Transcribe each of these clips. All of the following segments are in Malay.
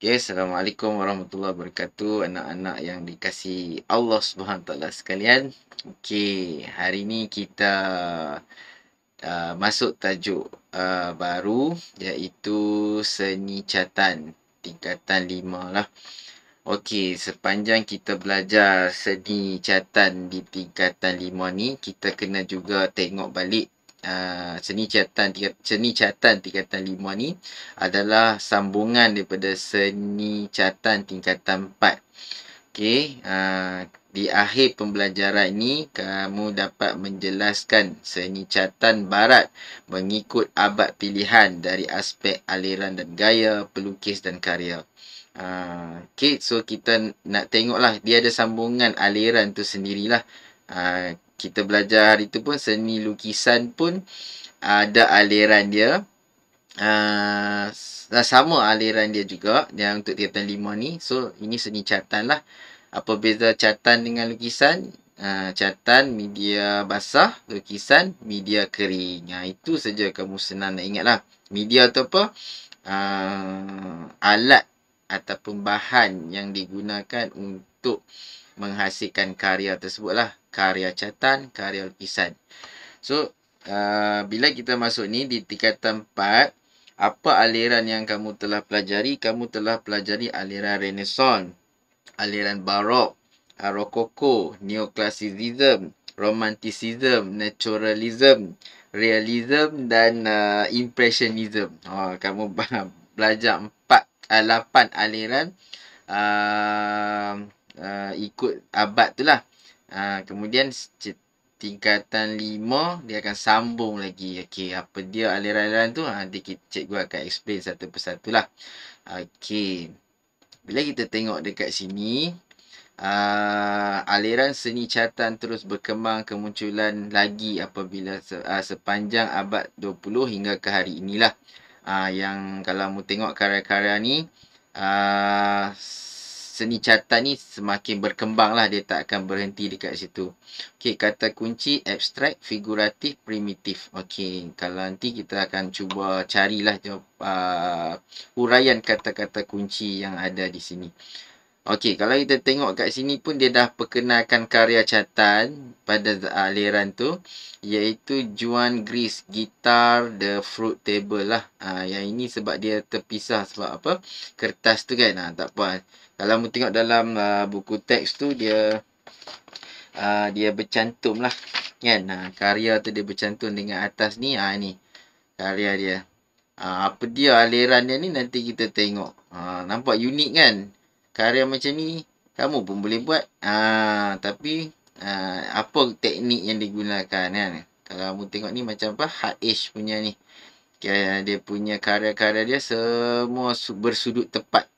Okay, Assalamualaikum warahmatullahi wabarakatuh anak-anak yang dikasihi Allah Subhanahu taala sekalian. Okay, hari ini kita uh, masuk tajuk uh, baru iaitu seni catan tingkatan lima lah. Okey, sepanjang kita belajar seni catan di tingkatan lima ni, kita kena juga tengok balik Ah, seni catatan seni catatan tingkatan lima ni adalah sambungan daripada seni catatan tingkatan empat. Okay, uh, ah, di akhir pembelajaran ini kamu dapat menjelaskan seni catatan barat mengikut abad pilihan dari aspek aliran dan gaya pelukis dan karya. Uh, ah, okay, so kita nak tengoklah dia ada sambungan aliran tu sendirilah. Uh, kita belajar hari tu pun seni lukisan pun ada aliran dia uh, sama aliran dia juga yang untuk tiatan lima ni so ini seni catan lah apa beza catan dengan lukisan uh, ah, catan media basah lukisan media kering ha, itu saja kamu senang nak ingat lah media atau apa uh, alat ataupun bahan yang digunakan untuk menghasilkan karya tersebut lah karya catan, karya lukisan. So, uh, bila kita masuk ni di tingkat 4, apa aliran yang kamu telah pelajari? Kamu telah pelajari aliran Renaissance, aliran Barok, uh, Rococo, Neoclassicism, Romanticism, Naturalism, Realism dan uh, Impressionism. Oh, kamu belajar 4, uh, 8 aliran uh, uh, ikut abad tu lah. Ha, kemudian tingkatan lima dia akan sambung lagi. Okey, apa dia aliran-aliran tu? Ah, nanti kita cek cikgu akan explain satu persatulah. lah. Okey, bila kita tengok dekat sini, uh, aliran seni catan terus berkembang kemunculan lagi apabila se uh, sepanjang abad 20 hingga ke hari inilah. Uh, yang kalau mu tengok karya-karya ni, uh, seni catan ni semakin berkembang lah. Dia tak akan berhenti dekat situ. Okey, kata kunci abstrak, figuratif, primitif. Okey, kalau nanti kita akan cuba carilah uh, uraian kata-kata kunci yang ada di sini. Okey, kalau kita tengok kat sini pun dia dah perkenalkan karya catan pada uh, aliran tu. Iaitu Juan Gris Guitar The Fruit Table lah. Ha, yang ini sebab dia terpisah sebab apa? Kertas tu kan? Ha, tak apa kalau kamu tengok dalam uh, buku teks tu dia uh, dia bercantum lah kan uh, karya tu dia bercantum dengan atas ni uh, ni karya dia uh, apa dia aliran dia ni nanti kita tengok uh, nampak unik kan karya macam ni kamu pun boleh buat uh, tapi uh, apa teknik yang digunakan kan kalau kamu tengok ni macam apa Haish punya ni dia punya karya-karya dia semua bersudut tepat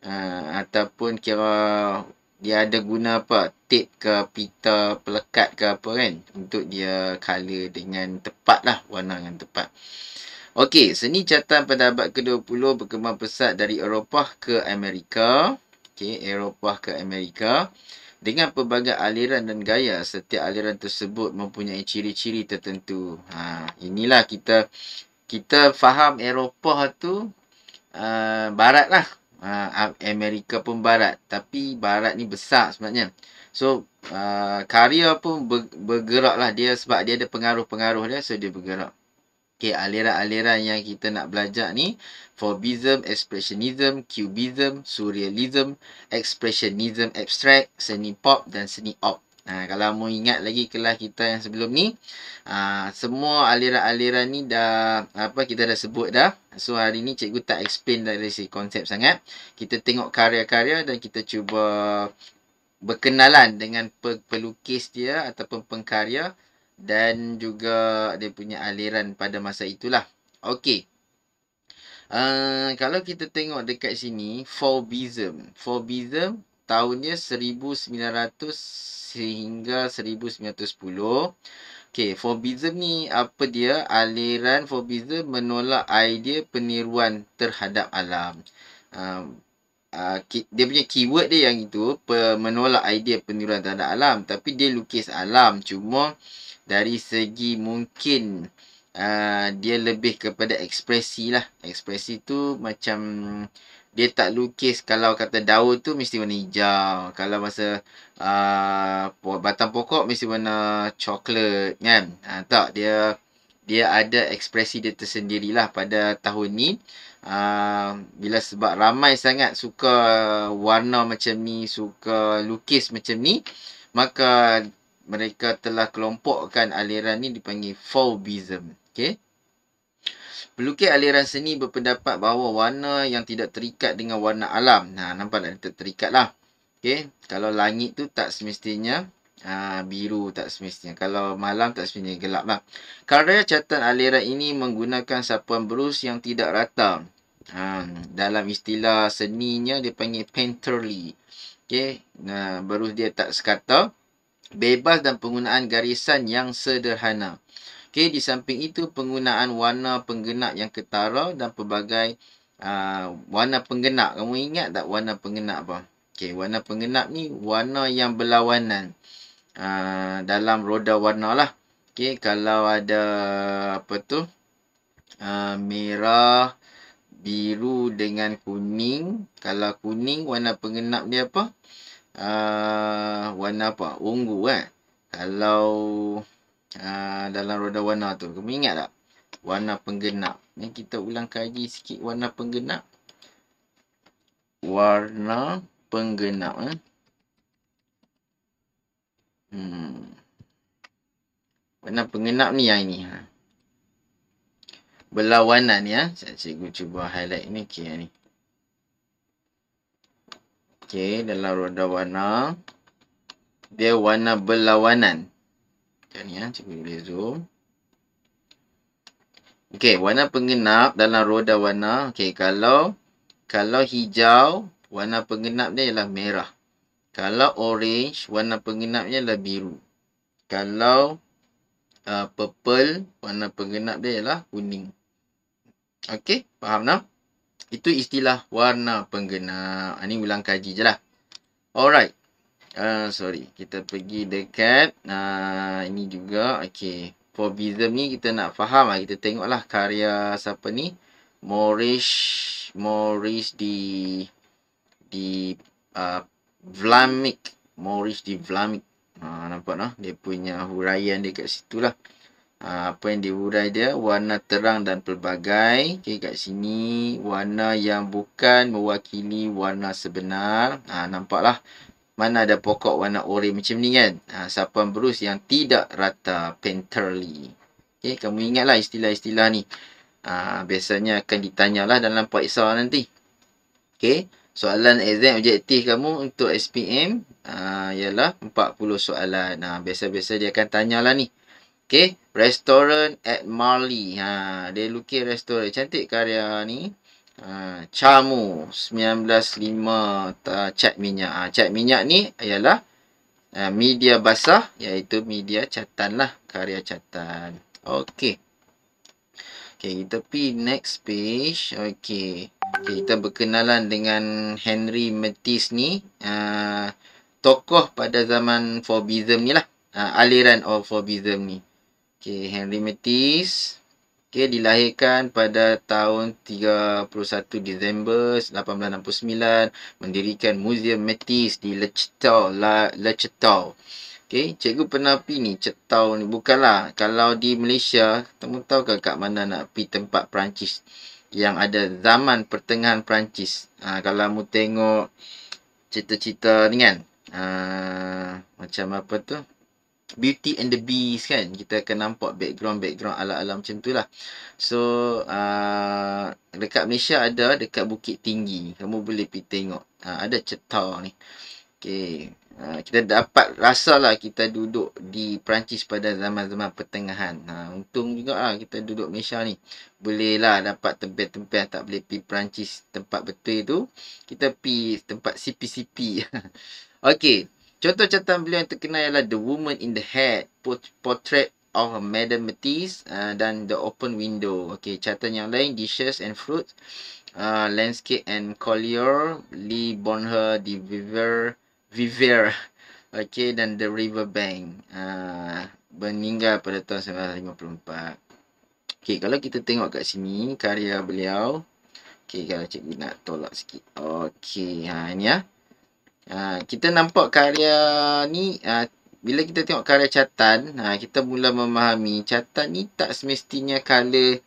Ah, ataupun kira dia ada guna apa tape ke pita pelekat ke apa kan untuk dia color dengan tepat lah warna dengan tepat Okey, seni catan pada abad ke-20 berkembang pesat dari Eropah ke Amerika. Okey, Eropah ke Amerika. Dengan pelbagai aliran dan gaya, setiap aliran tersebut mempunyai ciri-ciri tertentu. Ha, inilah kita kita faham Eropah tu uh, barat lah. Ah, Amerika pun barat Tapi barat ni besar sebenarnya So uh, karya pun ber, bergerak lah dia Sebab dia ada pengaruh-pengaruh dia So dia bergerak Okay aliran-aliran yang kita nak belajar ni Forbism, Expressionism, Cubism, Surrealism Expressionism, Abstract, Seni Pop dan Seni Op Ha, kalau mau ingat lagi kelas kita yang sebelum ni, ha, semua aliran-aliran ni dah apa kita dah sebut dah. So hari ni cikgu tak explain dari si konsep sangat. Kita tengok karya-karya dan kita cuba berkenalan dengan pelukis dia ataupun pengkarya dan juga dia punya aliran pada masa itulah. Okey. Uh, kalau kita tengok dekat sini, Fauvism. Fauvism tahunnya 1900 sehingga 1910. Okay, Fobism ni apa dia? Aliran Fobism menolak idea peniruan terhadap alam. Um, Uh, dia punya keyword dia yang itu menolak idea peniruan terhadap alam tapi dia lukis alam cuma dari segi mungkin uh, dia lebih kepada ekspresi lah ekspresi tu macam dia tak lukis kalau kata daun tu mesti warna hijau kalau masa uh, batang pokok mesti warna coklat kan ha, tak dia dia ada ekspresi dia tersendirilah pada tahun ni uh, bila sebab ramai sangat suka warna macam ni suka lukis macam ni maka mereka telah kelompokkan aliran ni dipanggil fauvism okey Pelukis aliran seni berpendapat bahawa warna yang tidak terikat dengan warna alam. Nah, nampak tak? Tak terikat lah. Okay. Kalau langit tu tak semestinya aa, ah, biru tak semestinya. Kalau malam tak semestinya gelap lah. Karya catatan aliran ini menggunakan sapuan berus yang tidak rata. Ha, dalam istilah seninya dia panggil painterly. Okay. Nah, berus dia tak sekata. Bebas dan penggunaan garisan yang sederhana. Okey, di samping itu penggunaan warna penggenak yang ketara dan pelbagai uh, warna penggenak. Kamu ingat tak warna penggenak apa? Okey, warna penggenak ni warna yang berlawanan uh, dalam roda warna lah. Okey, kalau ada apa tu? Uh, merah, biru dengan kuning. Kalau kuning, warna penggenak dia apa? Uh, warna apa? Ungu kan? Kalau... Ah, dalam roda warna tu. Kamu ingat tak? Warna penggenap. Ni kita ulang kaji sikit warna penggenap. Warna penggenap eh. Hmm. Warna penggenap ni yang ini ha. Berlawanan ya. Saya cikgu cuba highlight ni okey ni. Okey, dalam roda warna dia warna berlawanan. Sekejap ni ya. Cikgu boleh zoom. Okey. Warna pengenap dalam roda warna. Okey. Kalau kalau hijau, warna pengenapnya ialah merah. Kalau orange, warna pengenapnya ialah biru. Kalau uh, purple, warna pengenap dia ialah kuning. Okey. Faham tak? Itu istilah warna penggenap. Ini ah, ulang kaji je lah. Alright. Ah, sorry kita pergi dekat uh, ini juga okey fauvism ni kita nak faham lah. kita tengoklah karya siapa ni Maurice Maurice di di uh, Vlamic Maurice di Vlamic uh, nampak lah dia punya huraian dia kat situ lah uh, apa yang dihurai dia warna terang dan pelbagai okay, kat sini warna yang bukan mewakili warna sebenar ha, uh, nampak lah mana ada pokok warna oren macam ni kan. Ha, sapuan berus yang tidak rata painterly. Okay, kamu ingatlah istilah-istilah ni. Ha, biasanya akan ditanyalah dalam paksa nanti. Okay. Soalan exam objektif kamu untuk SPM uh, ha, ialah 40 soalan. Nah, ha, biasa-biasa dia akan tanyalah ni. Okay. Restaurant at Marley. Ha, dia lukis restoran. Cantik karya ni uh, Camu 195 uh, cat minyak. Uh, cat minyak ni ialah uh, media basah iaitu media catan lah. Karya catan. Okey. Okey, kita pergi next page. Okey. Okay, kita berkenalan dengan Henry Metis ni. Uh, tokoh pada zaman Fobism ni lah. Uh, aliran of Fobism ni. Okey, Henry Matisse. Okey, dilahirkan pada tahun 31 Disember 1869, mendirikan Museum Matisse di Le Lechtau, Lechtau. Okey, cikgu pernah pi ni Cetau ni bukannya. Kalau di Malaysia, kamu tahu ke kat mana nak pi tempat Perancis yang ada zaman pertengahan Perancis. Ha, kalau kamu tengok cerita-cerita ni kan. Ha, macam apa tu? Beauty and the Beast kan kita akan nampak background background ala-ala macam tu lah so uh, dekat Malaysia ada dekat Bukit Tinggi kamu boleh pergi tengok uh, ada cetar ni Okay. Uh, ah, kita dapat rasa lah kita duduk di Perancis pada zaman-zaman pertengahan. uh, untung juga lah kita duduk Malaysia ni. Boleh lah dapat tempat-tempat tak boleh pergi Perancis tempat betul tu. Kita pergi tempat CPCP. okay. Contoh catatan beliau yang terkenal ialah The Woman in the Head, Portrait of Madame Matisse uh, dan The Open Window. Okay, catatan yang lain, Dishes and Fruit, uh, Landscape and Collier, Lee Bonher, The Viver, Viver. Okay, dan The River Bank. Uh, meninggal pada tahun 1954. Okay, kalau kita tengok kat sini karya beliau. Okay, kalau cikgu nak tolak sikit. Okay, ha, ini ya. Ha, kita nampak karya ni ha, bila kita tengok karya catan ha, kita mula memahami catan ni tak semestinya color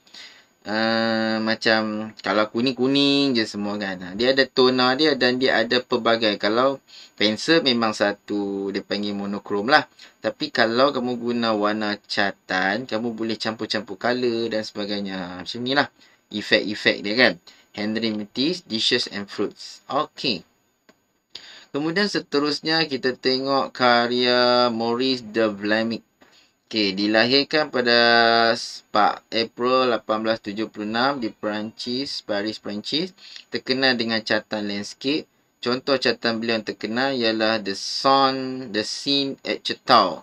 Uh, ha, macam kalau kuning-kuning je semua kan ha, Dia ada tonal dia dan dia ada pelbagai Kalau pensel memang satu Dia panggil monokrom lah Tapi kalau kamu guna warna catan Kamu boleh campur-campur color dan sebagainya Macam ni lah Efek-efek dia kan Henry Metis, Dishes and Fruits Okay Kemudian seterusnya kita tengok karya Maurice de Vlaeminck. Okey, dilahirkan pada 4 April 1876 di Perancis, Paris, Perancis. Terkenal dengan catatan landscape. Contoh catatan beliau yang terkenal ialah The Sun, The Scene at Chetau.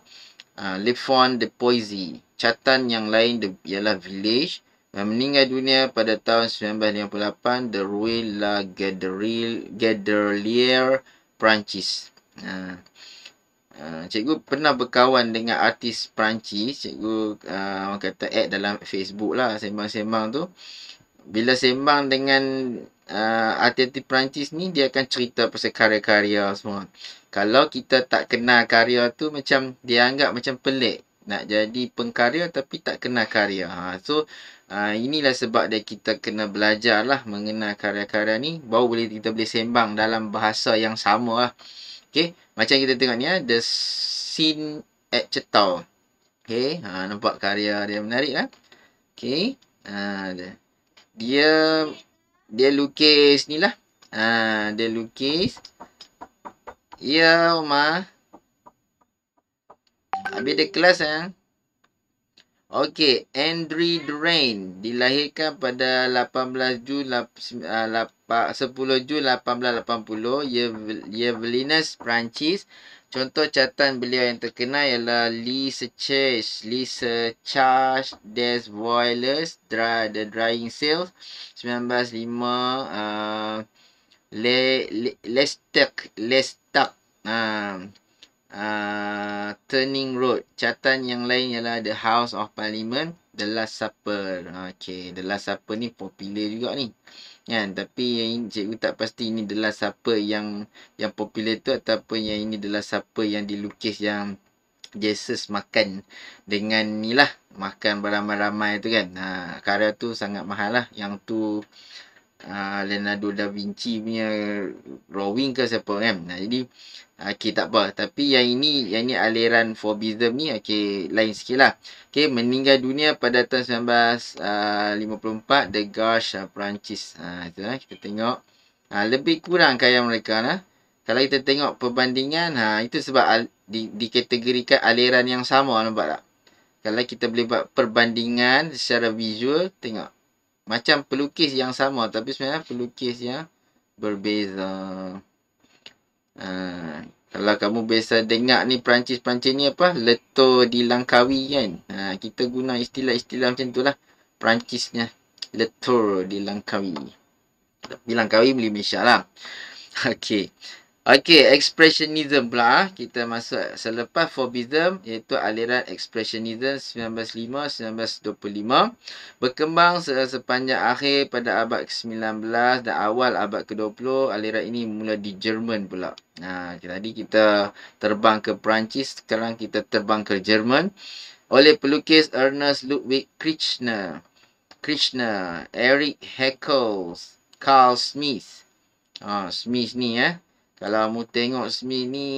Uh, ah, Le Fon de Poisy. Catatan yang lain de, ialah Village. Yang meninggal dunia pada tahun 1958, The Ruin La Gaderil, Gaderlier, Perancis. Ha. Uh, cikgu pernah berkawan dengan artis Perancis. Cikgu uh, kata add dalam Facebook lah sembang-sembang tu. Bila sembang dengan uh, artis-artis Perancis ni, dia akan cerita pasal karya-karya semua. Kalau kita tak kenal karya tu, macam dia anggap macam pelik. Nak jadi pengkarya tapi tak kenal karya. Ha. So, Ah, inilah sebab dia kita kena belajar lah mengenal karya-karya ni. Baru boleh kita boleh sembang dalam bahasa yang sama lah. Okay. Macam kita tengok ni lah. The Scene at Cetau. Okay. Ha, ah, nampak karya dia menarik lah. Okay. Ha, ah, dia, dia dia lukis ni lah. Ha, dia lukis. Ya, Omar. Habis dia kelas lah. Eh? Okey, Andre Drain dilahirkan pada 18 Jun 10 ah, ah, Jun 1880 Ye Yevelinus Prancis. Contoh catatan beliau yang terkenal ialah Lee Sechers, Lee Secharge des Voiles, Dry the Drying Sails 1905 uh, Le, Le, Lestek, Lestak. Uh, ah, uh, Turning Road. Catatan yang lain ialah The House of Parliament, The Last Supper. Okay, The Last Supper ni popular juga ni. Kan, tapi yang ini, cikgu tak pasti ini The Last Supper yang yang popular tu ataupun yang ini The Last Supper yang dilukis yang Jesus makan dengan ni lah Makan beramai-ramai tu kan ha, ah, Karya tu sangat mahal lah Yang tu uh, Leonardo da Vinci punya Rowing ke siapa kan nah, Jadi Okey, tak apa. Tapi yang ini, yang ini aliran Forbidden ni, okey, lain sikit lah. Okey, meninggal dunia pada tahun 1954, ah, The Gosh uh, Perancis. Ha, ah, itu lah, kita tengok. Ha, lebih kurang kaya mereka lah. Kalau kita tengok perbandingan, ha, itu sebab al- di dikategorikan aliran yang sama, nampak tak? Kalau kita boleh buat perbandingan secara visual, tengok. Macam pelukis yang sama, tapi sebenarnya pelukis yang berbeza. Ha, kalau kamu biasa dengar ni Perancis-Perancis ni apa? Leto di Langkawi kan? Ha, kita guna istilah-istilah macam tu lah. Perancisnya. Leto di Langkawi. Tapi Langkawi beli Malaysia lah. Okay. Okey, expressionism pula. Ah. Kita masuk selepas Fauvism iaitu aliran expressionism 1905-1925. Berkembang se sepanjang akhir pada abad ke-19 dan awal abad ke-20, aliran ini mula di Jerman pula. Nah, tadi kita terbang ke Perancis, sekarang kita terbang ke Jerman oleh pelukis Ernest Ludwig Kirchner, Krishna, Eric Heckels, Carl Smith. Ah, Smith ni eh. Kalau mu tengok Smi ni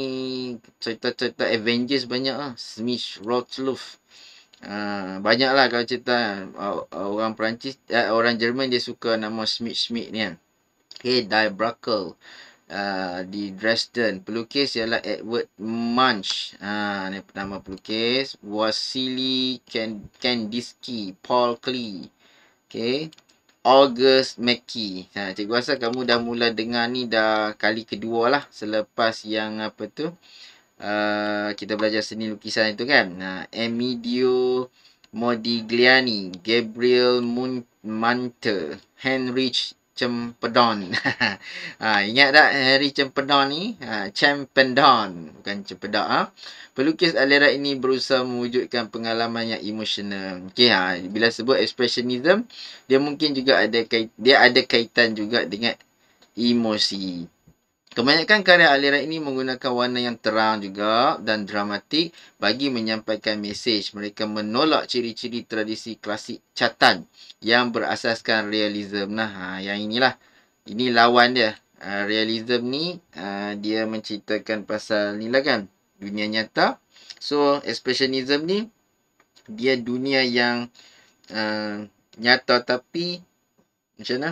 cerita-cerita Avengers banyak lah. Smish, Rotluff. Uh, ah, banyak lah kalau cerita uh, orang Perancis, uh, orang Jerman dia suka nama Smith Smith ni kan. Lah. Okay, Die Brackle. Uh, di Dresden. Pelukis ialah Edward Munch. Uh, ni nama pelukis. Wasili Kandinsky. Paul Klee. Okay. August Mackey. Ha, cikgu Asal kamu dah mula dengar ni dah kali kedua lah selepas yang apa tu. Uh, kita belajar seni lukisan itu kan. Uh, ha, Emidio Modigliani, Gabriel Mun Munter, Heinrich Cempedon. ha, ingat tak Harry Cempedon ni? Ha, Cempedon. Bukan Cempedon. Ha? Pelukis aliran ini berusaha mewujudkan pengalaman yang emosional. Okay, ha? Bila sebut expressionism, dia mungkin juga ada kait dia ada kaitan juga dengan emosi. Kebanyakan karya aliran ini menggunakan warna yang terang juga dan dramatik bagi menyampaikan mesej. Mereka menolak ciri-ciri tradisi klasik catan yang berasaskan realism. Nah, ha, yang inilah. Ini lawan dia. Ha, realism ni, ha, dia menceritakan pasal ni lah kan. Dunia nyata. So, expressionism ni, dia dunia yang uh, nyata tapi macam mana?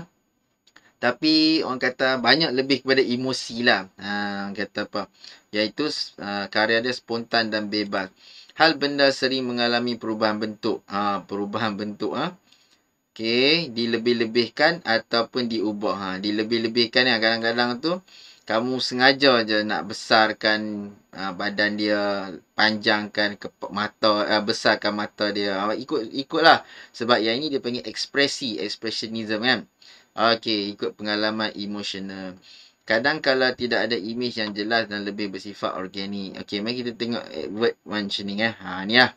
tapi orang kata banyak lebih kepada emosi lah. Ha, kata apa. Iaitu uh, karya dia spontan dan bebas. Hal benda sering mengalami perubahan bentuk. Ha, perubahan bentuk. Ha. Okey. Dilebih-lebihkan ataupun diubah. Ha, dilebih-lebihkan yang kadang-kadang tu. Kamu sengaja je nak besarkan uh, badan dia, panjangkan ke mata, uh, besarkan mata dia. Uh, ikut ikutlah sebab yang ini dia panggil ekspresi, expressionism kan. Okey, ikut pengalaman emosional. Kadang kala tidak ada image yang jelas dan lebih bersifat organik. Okey, mari kita tengok Edward Munchening eh. Ha, ni lah.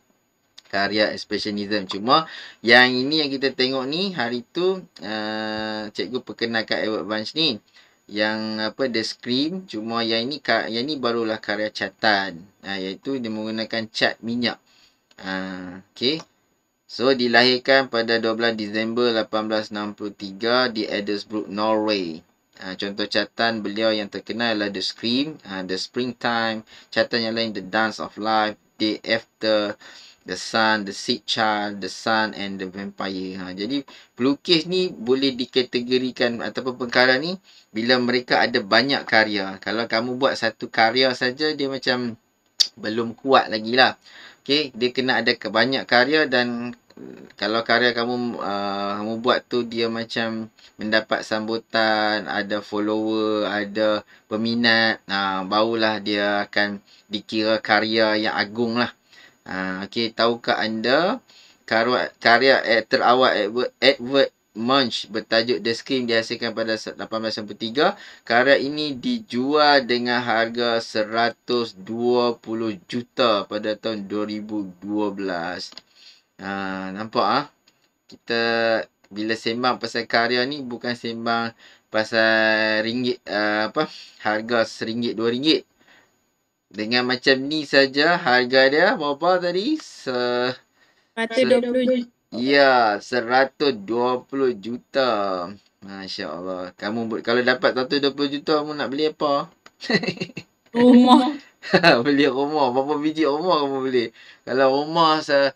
Karya Expressionism. Cuma yang ini yang kita tengok ni hari tu uh, cikgu perkenalkan Edward ni Yang apa, The Scream. Cuma yang ini, yang ini barulah karya catan. Uh, ha, iaitu dia menggunakan cat minyak. Uh, Okey. So, dilahirkan pada 12 Disember 1863 di Edersbrook, Norway. Ha, contoh catatan beliau yang terkenal adalah The Scream, ha, The Springtime. catatan yang lain, The Dance of Life, The After, The Sun, The Sick Child, The Sun and The Vampire. Ha, jadi, pelukis ni boleh dikategorikan ataupun pengkaran ni bila mereka ada banyak karya. Kalau kamu buat satu karya saja, dia macam belum kuat lagi lah. Okay, dia kena ada banyak karya dan Hmm, kalau karya kamu uh, kamu buat tu dia macam mendapat sambutan, ada follower, ada peminat, uh, barulah dia akan dikira karya yang agung lah. Uh, ah, okay, tahukah anda karya, karya aktor awak Edward, Edward Munch bertajuk The Scream dihasilkan pada 1893. Karya ini dijual dengan harga 120 juta pada tahun 2012. Ha, nampak ah ha? Kita bila sembang pasal karya ni bukan sembang pasal ringgit uh, apa harga seringgit dua ringgit. Dengan macam ni saja harga dia berapa tadi? Se seratus dua puluh juta. Ya, Masya Allah. Kamu kalau dapat seratus dua puluh juta, kamu nak beli apa? Rumah. beli rumah. Berapa biji rumah kamu beli? Kalau rumah se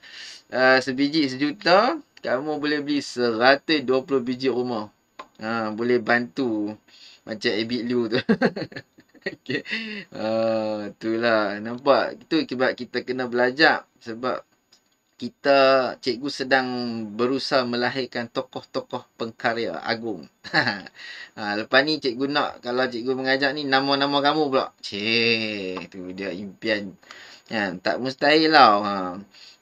uh, sebiji sejuta, kamu boleh beli 120 biji rumah. Uh, boleh bantu macam Abid Liu tu. okay. Uh, itulah. Nampak? Itu sebab kita kena belajar. Sebab kita, cikgu sedang berusaha melahirkan tokoh-tokoh pengkarya agung. ha, lepas ni cikgu nak, kalau cikgu mengajak ni, nama-nama kamu pula. Cik, tu dia impian. Ya, tak mustahil lah. Ha.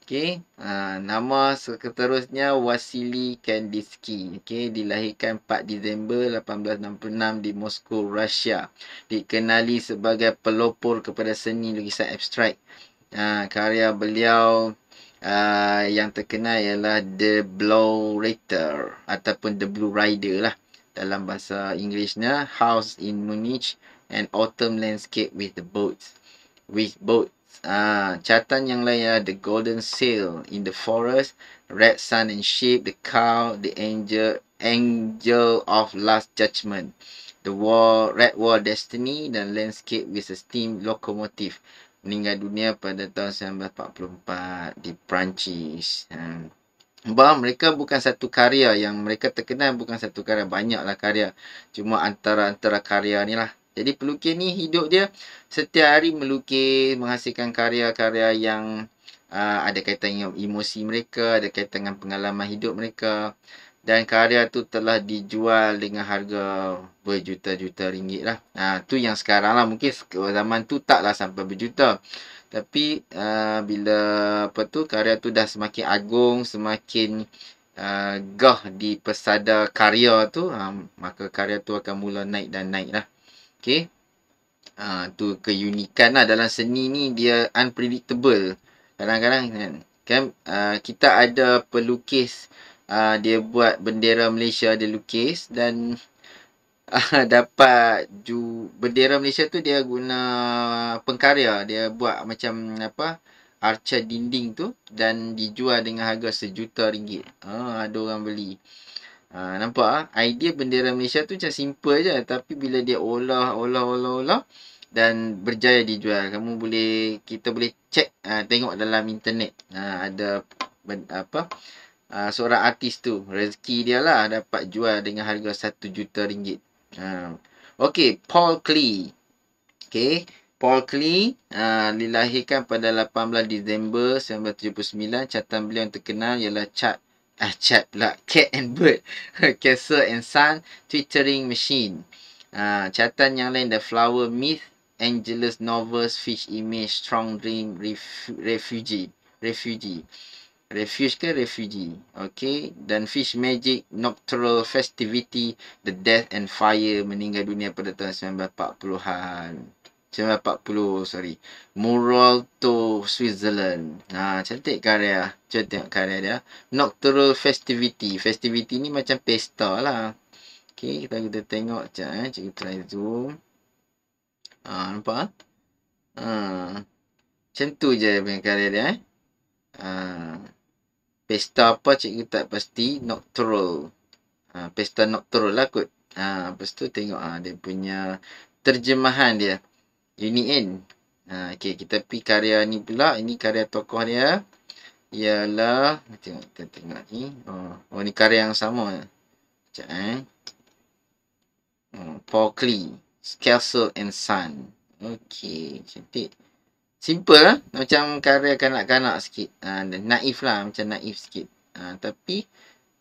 Okey, uh, nama seterusnya Wasili Kandinsky. Okey, dilahirkan 4 Disember 1866 di Moskow, Rusia. Dikenali sebagai pelopor kepada seni lukisan abstrak. Uh, karya beliau uh, yang terkenal ialah The Blue Rider ataupun The Blue Rider lah dalam bahasa Inggerisnya House in Munich and Autumn Landscape with the Boats. With Boat Ah, catatan yang lain ya, The Golden Seal in the Forest, Red Sun and Sheep, The Cow, The Angel, Angel of Last Judgment, The War, Red War Destiny dan Landscape with a Steam Locomotive. Meninggal dunia pada tahun 1944 di Perancis. Hmm. Bahawa mereka bukan satu karya yang mereka terkenal bukan satu karya. Banyaklah karya. Cuma antara-antara karya ni lah. Jadi pelukis ni hidup dia setiap hari melukis, menghasilkan karya-karya yang uh, ada kaitan dengan emosi mereka, ada kaitan dengan pengalaman hidup mereka. Dan karya tu telah dijual dengan harga berjuta-juta ringgit lah. Ha, tu yang sekarang lah. Mungkin zaman tu tak lah sampai berjuta. Tapi uh, bila apa tu karya tu dah semakin agung, semakin uh, gah di pesada karya tu. Uh, maka karya tu akan mula naik dan naik lah. Okay. Ha, tu keunikan lah dalam seni ni dia unpredictable. Kadang-kadang kan. kan uh, kita ada pelukis. Uh, dia buat bendera Malaysia dia lukis dan uh, dapat ju bendera Malaysia tu dia guna pengkarya dia buat macam apa arca dinding tu dan dijual dengan harga sejuta ringgit uh, ada orang beli Ha, nampak ha? Idea bendera Malaysia tu macam simple aja, Tapi bila dia olah, olah, olah, olah. Dan berjaya dijual. Kamu boleh, kita boleh cek, ha, tengok dalam internet. Ha, ada apa ha, seorang artis tu. Rezeki dia lah dapat jual dengan harga satu juta ringgit. Ha. Okay, Paul Klee. Okay, Paul Klee uh, dilahirkan pada 18 Disember 1979. Catatan beliau yang terkenal ialah cat Ah, chat pula. Cat and bird. Castle and sun. Twittering machine. Ah, catatan yang lain. The flower myth. Angelus novels. Fish image. Strong dream. Ref refugee. Refugee. Refuge ke refugee. Okay. Dan fish magic. Nocturnal festivity. The death and fire. Meninggal dunia pada tahun 1940-an. 1940 sorry to Switzerland ha, cantik karya cantik karya dia Nocturnal Festivity Festivity ni macam pesta lah okay kita, kita tengok sekejap eh cikgu try zoom ha, nampak ha. macam tu je punya karya dia eh ha. pesta apa cikgu tak pasti Nocturnal ha, pesta Nocturnal lah kot ha, lepas tu tengok ha, dia punya terjemahan dia ini N. Ha, okay, kita pergi karya ni pula. Ini karya tokoh dia. Ialah, tengok, kita tengok ni. Oh, oh ni karya yang sama. Sekejap eh. Oh, Paul Klee. Castle and Sun. Okay, cantik. Simple lah. Macam karya kanak-kanak sikit. Ha, naif lah. Macam naif sikit. Ha, tapi,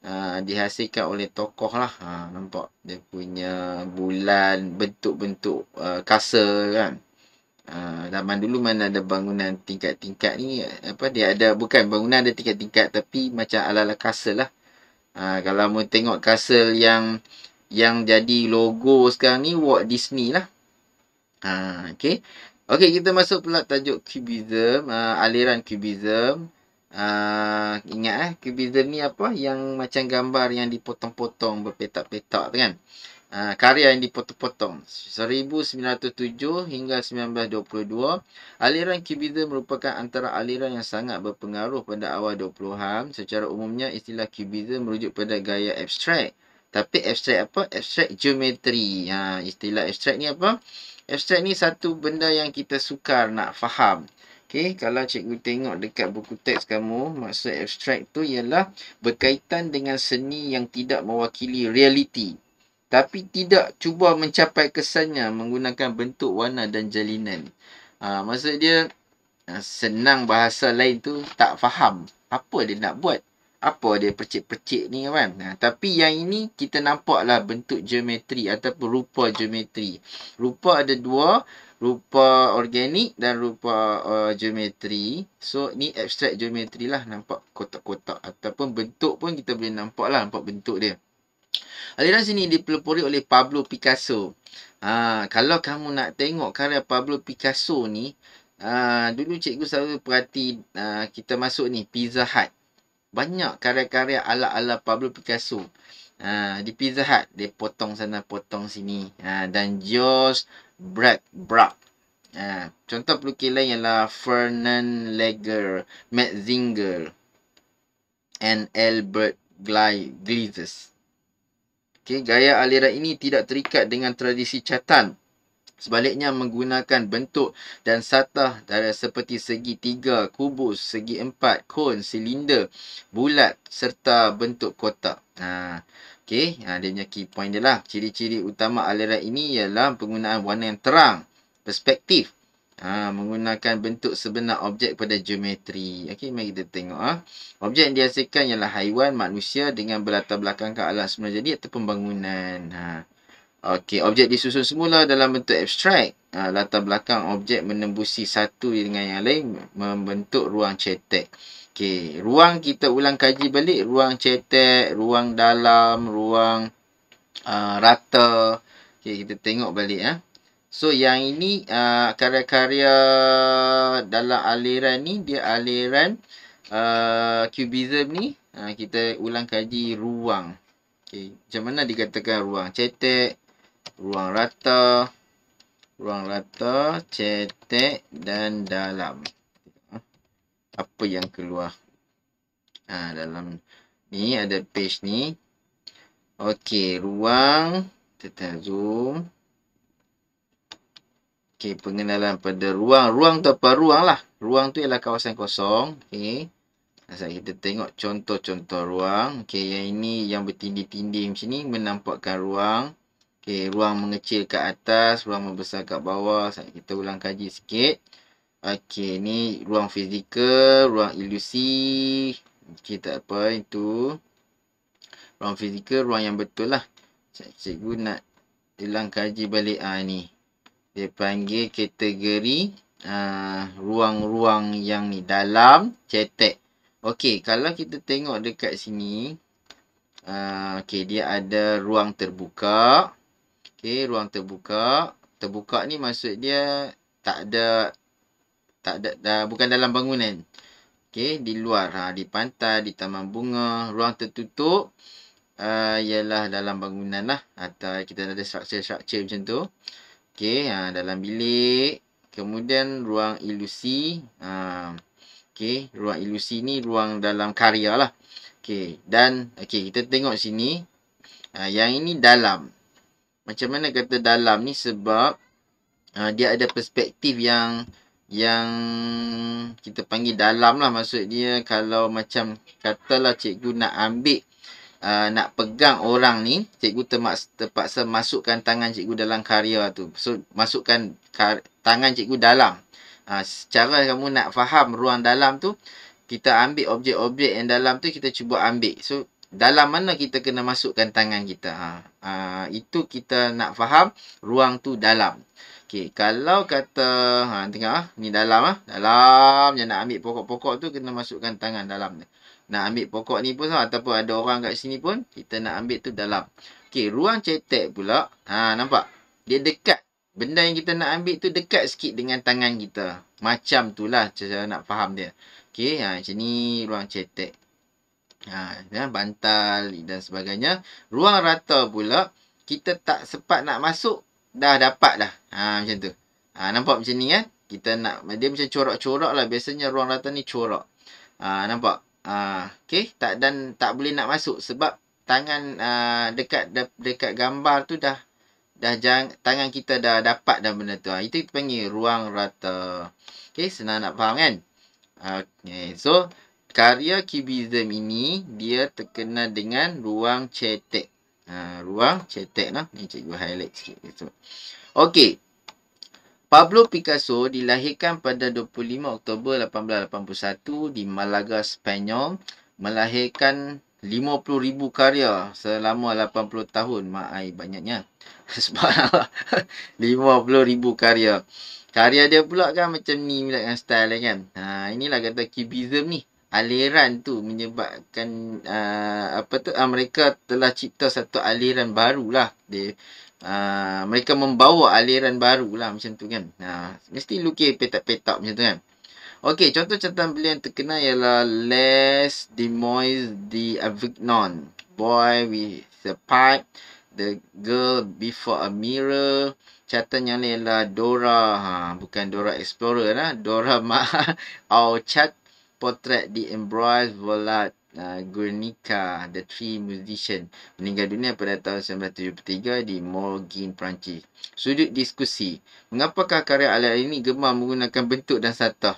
Ah, dihasilkan oleh tokoh lah. Ha, nampak dia punya bulan, bentuk-bentuk uh, kasa kan. Ah, zaman dulu mana ada bangunan tingkat-tingkat ni apa dia ada bukan bangunan ada tingkat-tingkat tapi macam ala-ala castle lah. Uh, kalau mau tengok castle yang yang jadi logo sekarang ni Walt Disney lah. Uh, okay. Okay kita masuk pula tajuk Cubism, uh, aliran Cubism. Uh, ingat eh, ni apa yang macam gambar yang dipotong-potong berpetak-petak tu kan. Uh, karya yang dipotong-potong 1907 hingga 1922 aliran kubizm merupakan antara aliran yang sangat berpengaruh pada awal 20-an secara umumnya istilah kubizm merujuk pada gaya abstrak tapi abstrak apa abstrak geometri ha istilah abstrak ni apa abstrak ni satu benda yang kita sukar nak faham Okay, kalau cikgu tengok dekat buku teks kamu, maksud abstrak tu ialah berkaitan dengan seni yang tidak mewakili realiti. Tapi tidak cuba mencapai kesannya menggunakan bentuk warna dan jalinan. Ha, maksud dia, ah, senang bahasa lain tu tak faham apa dia nak buat. Apa dia percik-percik ni kan. Ha, tapi yang ini kita nampaklah bentuk geometri ataupun rupa geometri. Rupa ada dua rupa organik dan rupa uh, geometri. So ni abstract geometri lah nampak kotak-kotak ataupun bentuk pun kita boleh nampak lah nampak bentuk dia. Aliran sini dipelopori oleh Pablo Picasso. Ha, kalau kamu nak tengok karya Pablo Picasso ni, ha, dulu cikgu selalu perhati ha, kita masuk ni Pizza Hut. Banyak karya-karya ala-ala Pablo Picasso. Ha, di Pizza Hut, dia potong sana, potong sini. Ha, dan Jaws, Brad Brock. Ha. Contoh pelukis lain ialah Fernand Lager, Matt Zinger and Albert Gleizes. Okay, gaya aliran ini tidak terikat dengan tradisi catan. Sebaliknya menggunakan bentuk dan satah dari seperti segi tiga, kubus, segi empat, kon, silinder, bulat serta bentuk kotak. ha. Okey, ha, dia punya key point dia lah. Ciri-ciri utama aliran ini ialah penggunaan warna yang terang. Perspektif. Ha, menggunakan bentuk sebenar objek pada geometri. Okey, mari kita tengok. Ha. Objek yang dihasilkan ialah haiwan, manusia dengan berlatar belakang ke alat semula jadi atau pembangunan. Ha. Okey, objek disusun semula dalam bentuk abstrak. Ha, latar belakang objek menembusi satu dengan yang lain membentuk ruang cetek. Okey, ruang kita ulang kaji balik. Ruang cetek, ruang dalam, ruang uh, rata. Okey, kita tengok balik. Eh. So, yang ini uh, karya-karya uh, dalam aliran ni. Dia aliran kubism uh, ni. Uh, kita ulang kaji ruang. Okey, macam mana dikatakan ruang cetek, ruang rata, ruang rata, cetek dan dalam apa yang keluar ha, dalam ni ada page ni okey ruang kita zoom okey pengenalan pada ruang ruang tu apa ruang lah ruang tu ialah kawasan kosong okey asal kita tengok contoh-contoh ruang okey yang ini yang bertindih-tindih macam ni menampakkan ruang okey ruang mengecil ke atas ruang membesar ke bawah saya kita ulang kaji sikit Okey, ni ruang fizikal, ruang ilusi. Okey, tak apa itu. Ruang fizikal, ruang yang betul lah. Cikgu nak hilang kaji balik ha, ni. Dia panggil kategori ah, ruang-ruang uh, yang ni dalam cetek. Okey, kalau kita tengok dekat sini. Uh, Okey, dia ada ruang terbuka. Okey, ruang terbuka. Terbuka ni maksud dia tak ada tak da, da, bukan dalam bangunan. Okey, di luar, ha, di pantai, di taman bunga, ruang tertutup uh, ialah dalam bangunan lah. Atau kita ada struktur-struktur macam tu. Okey, ha, dalam bilik. Kemudian ruang ilusi. Ha, okey, ruang ilusi ni ruang dalam karya lah. Okey, dan okay kita tengok sini. Ha, yang ini dalam. Macam mana kata dalam ni sebab ha, dia ada perspektif yang yang kita panggil dalam lah maksud dia kalau macam katalah cikgu nak ambil uh, nak pegang orang ni cikgu terpaksa masukkan tangan cikgu dalam karya tu so masukkan kar- tangan cikgu dalam uh, secara kamu nak faham ruang dalam tu kita ambil objek-objek yang dalam tu kita cuba ambil so dalam mana kita kena masukkan tangan kita ha uh, itu kita nak faham ruang tu dalam Okey, kalau kata ha tengok ah, ni dalam ah. Dalam yang nak ambil pokok-pokok tu kena masukkan tangan dalam ni. Nak ambil pokok ni pun ataupun ada orang kat sini pun kita nak ambil tu dalam. Okey, ruang cetek pula. Ha nampak? Dia dekat benda yang kita nak ambil tu dekat sikit dengan tangan kita. Macam tu lah cara nak faham dia. Okey, ha macam ni ruang cetek. Ha, ya, bantal dan sebagainya. Ruang rata pula kita tak sempat nak masuk dah dapat dah, Ha, macam tu. Ha, nampak macam ni kan? Kita nak, dia macam corak-corak lah. Biasanya ruang rata ni corak. Ha, nampak? Ha, okay. Tak, dan tak boleh nak masuk sebab tangan uh, dekat de, dekat gambar tu dah dah jang, tangan kita dah dapat dah benda tu. Ha, itu kita panggil ruang rata. Okay. Senang nak faham kan? Ha, okay. So, karya kubism ini dia terkenal dengan ruang cetek. Ha, ruang cetek lah. Ni cikgu highlight sikit gitu. Okey. Pablo Picasso dilahirkan pada 25 Oktober 1881 di Malaga, Spanyol. Melahirkan 50,000 karya selama 80 tahun. Mak ai banyaknya. Sebab 50,000 karya. Karya dia pula kan macam ni. Macam style kan. Ha, inilah kata kibizm ni aliran tu menyebabkan uh, apa tu uh, mereka telah cipta satu aliran barulah dia uh, mereka membawa aliran barulah macam tu kan ha uh, mesti lukis petak-petak macam tu kan okey contoh catatan beliau yang terkenal ialah les de mois de avignon boy with the pipe the girl before a mirror catatan yang lain ialah dora ha bukan dora explorer lah dora ma au chat potret di Ambroise Volat uh, Gurnica, the three musician meninggal dunia pada tahun 1973 di Morgan, Perancis. Sudut diskusi. Mengapakah karya alat ini gemar menggunakan bentuk dan satu?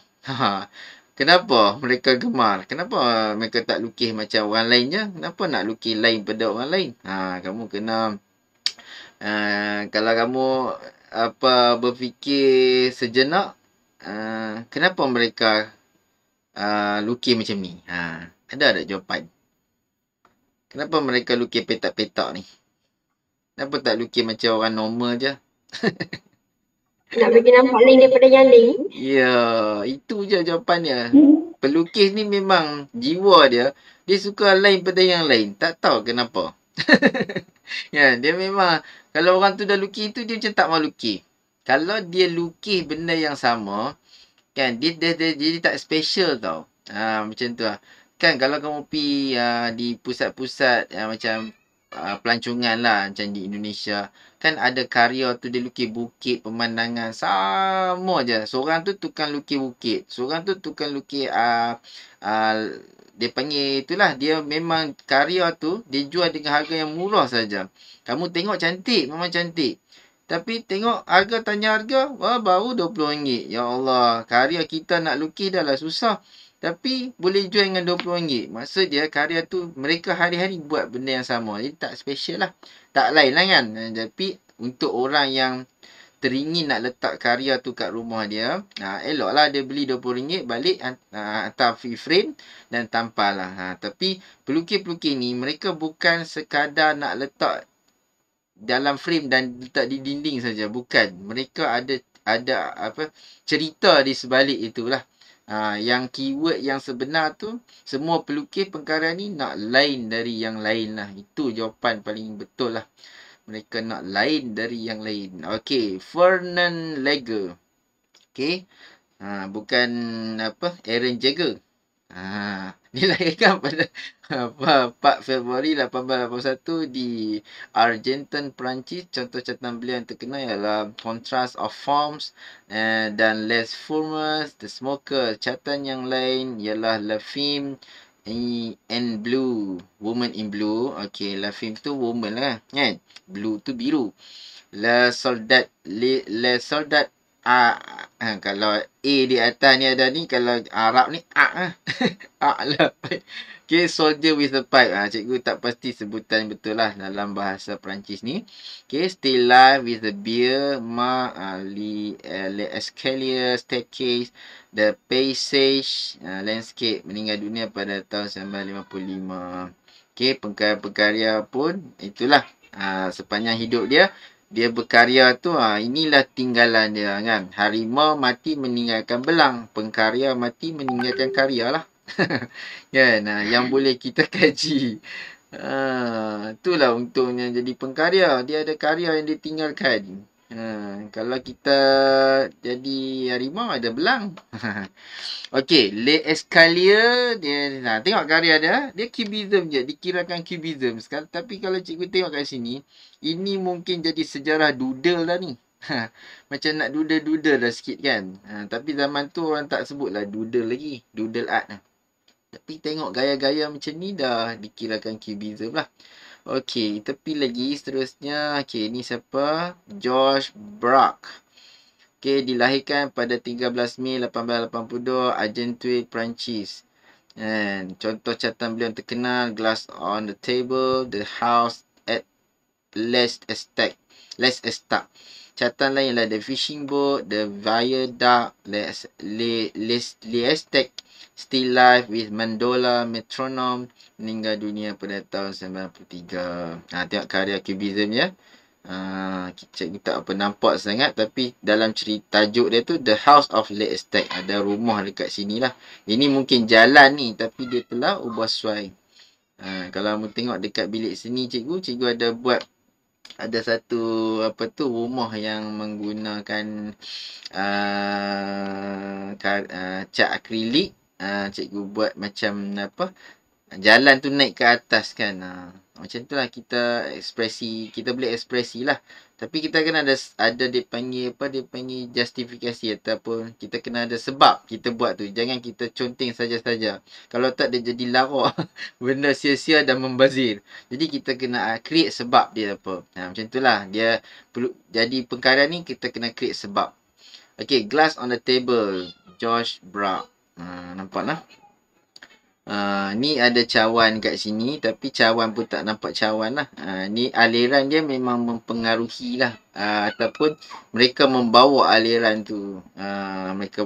Kenapa mereka gemar? Kenapa mereka tak lukis macam orang lainnya? Kenapa nak lukis lain pada orang lain? Ha, kamu kena... Uh, kalau kamu apa berfikir sejenak, uh, kenapa mereka Ah, lukis macam ni. Ha, ada tak jawapan? Kenapa mereka lukis petak-petak ni? Kenapa tak lukis macam orang normal je? Nak bagi nampak lain daripada yang lain? Ya, itu je jawapan dia. Pelukis ni memang jiwa dia, dia suka lain daripada yang lain. Tak tahu kenapa. ya, dia memang kalau orang tu dah lukis itu dia macam tak mau lukis. Kalau dia lukis benda yang sama, Kan, dia, dia, dia, dia, dia tak special tau. Ha, macam tu lah. Kan, kalau kamu pi uh, di pusat-pusat uh, macam uh, pelancongan lah macam di Indonesia. Kan ada karya tu dia lukis bukit, pemandangan. Sama je. Seorang tu tukang lukis bukit. Seorang tu tukang lukis... Uh, uh, dia panggil itulah. Dia memang karya tu dia jual dengan harga yang murah saja. Kamu tengok cantik. Memang cantik. Tapi tengok harga tanya harga wah, baru RM20. Ya Allah, karya kita nak lukis dah lah susah. Tapi boleh jual dengan RM20. Maksud dia karya tu mereka hari-hari buat benda yang sama. Jadi tak special lah. Tak lain lah kan. Eh, tapi untuk orang yang teringin nak letak karya tu kat rumah dia. Ha, elok lah dia beli RM20 balik ha, free frame dan tampal lah. Ha, tapi pelukis-pelukis ni mereka bukan sekadar nak letak dalam frame dan letak di dinding saja bukan mereka ada ada apa cerita di sebalik itulah ha, yang keyword yang sebenar tu semua pelukis pengkara ni nak lain dari yang lain lah itu jawapan paling betul lah mereka nak lain dari yang lain okey Fernand Lager okey ha, bukan apa Aaron Jagger ha, dilahirkan pada apa 4 Februari 1881 di Argentan, Perancis. Contoh-contoh beliau yang terkenal ialah Contrast of Forms eh, dan Les formers The Smoker. Catatan yang lain ialah La Femme in Blue, Woman in Blue. Okay, La Femme tu woman lah kan. Blue tu biru. La Soldat, Le, La Soldat A eh, kalau A di atas ni ada ni kalau Arab ni A ah A lah okay, soldier with the pipe ah cikgu tak pasti sebutan betul lah dalam bahasa Perancis ni okay, stay live with the beer ma uh, li uh, escalier staircase the passage uh, landscape meninggal dunia pada tahun 1955 Okay, pengkarya-pengkarya pun itulah uh, sepanjang hidup dia dia berkarya tu ha, inilah tinggalan dia kan harimau mati meninggalkan belang pengkarya mati meninggalkan karya lah kan ha, yang boleh kita kaji ha, itulah untungnya jadi pengkarya dia ada karya yang ditinggalkan Ha, kalau kita jadi harimau ada belang. Okey, Le Escalier dia nah, ha, tengok karya dia, ha? dia cubism je, dikirakan cubism. Sekarang, tapi kalau cikgu tengok kat sini, ini mungkin jadi sejarah doodle lah ni. Macam nak doodle-doodle dah sikit kan. Ha, tapi zaman tu orang tak sebutlah doodle lagi, doodle art lah. Tapi tengok gaya-gaya macam ni dah dikirakan cubism lah. Okey, kita pilih lagi seterusnya. Okey, ni siapa? Josh Brock. Okey, dilahirkan pada 13 Mei 1882, Argentuil, Perancis. And contoh catatan beliau yang terkenal Glass on the Table, The House at Last Estack. Last Estack. Catatan lain ialah The Fishing Boat, The Viaduct, last Les Les Estack Still Life with Mandola Metronome meninggal dunia pada tahun 93. Ha, tengok karya Cubism ya. Uh, ha, cikgu kita apa nampak sangat tapi dalam cerita tajuk dia tu The House of Late Stack ada rumah dekat sini lah ini mungkin jalan ni tapi dia telah ubah suai uh, ha, kalau kamu tengok dekat bilik sini cikgu cikgu ada buat ada satu apa tu rumah yang menggunakan uh, kar, uh, cat akrilik uh, cikgu buat macam apa jalan tu naik ke atas kan uh, macam tu lah kita ekspresi kita boleh ekspresi lah tapi kita kena ada ada dipanggil apa dipanggil justifikasi ataupun kita kena ada sebab kita buat tu jangan kita conteng saja-saja kalau tak dia jadi larok benda sia-sia dan membazir jadi kita kena ah, create sebab dia apa ha, macam itulah dia perlu jadi perkara ni kita kena create sebab Okay, glass on the table george brown Ah, nampak lah. Uh, ah, ni ada cawan kat sini tapi cawan pun tak nampak cawan lah. Uh, ni aliran dia memang mempengaruhi lah. Uh, ataupun mereka membawa aliran tu. Uh, mereka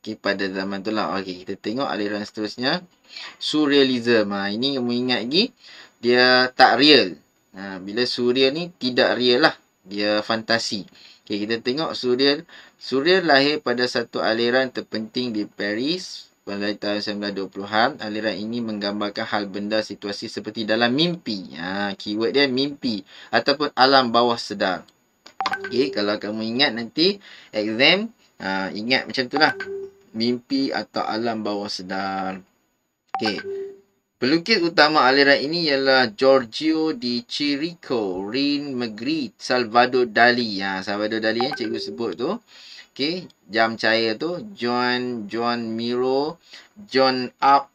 okay, pada zaman tu lah. Okay, kita tengok aliran seterusnya. Surrealism. Uh, ini kamu ingat lagi. Dia tak real. Uh, bila surreal ni tidak real lah. Dia fantasi. Okay, kita tengok surreal. Surya lahir pada satu aliran terpenting di Paris pada tahun 1920-an. Aliran ini menggambarkan hal benda situasi seperti dalam mimpi. Ha, keyword dia mimpi ataupun alam bawah sedar. Okay, kalau kamu ingat nanti exam, ha, ingat macam tu lah, Mimpi atau alam bawah sedar. Okay. Pelukis utama aliran ini ialah Giorgio Di Chirico, Rin Magritte, Salvador Dali. Ha, Salvador Dali yang cikgu sebut tu. Okey, jam cahaya tu John John Miro, John Up,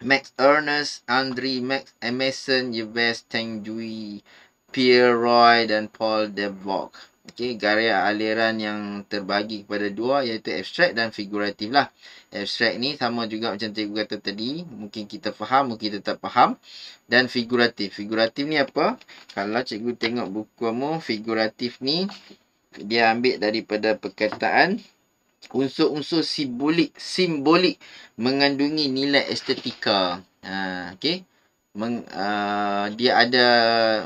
Max Ernest, Andre Max Emerson, Yves Teng Jui, Pierre Roy dan Paul Debock. Okey, garis aliran yang terbagi kepada dua iaitu abstrak dan figuratif lah. Abstrak ni sama juga macam cikgu kata tadi. Mungkin kita faham, mungkin kita tak faham. Dan figuratif. Figuratif ni apa? Kalau cikgu tengok buku kamu, figuratif ni dia ambil daripada perkataan unsur-unsur simbolik simbolik mengandungi nilai estetika. Ha, okay. Meng, uh, dia ada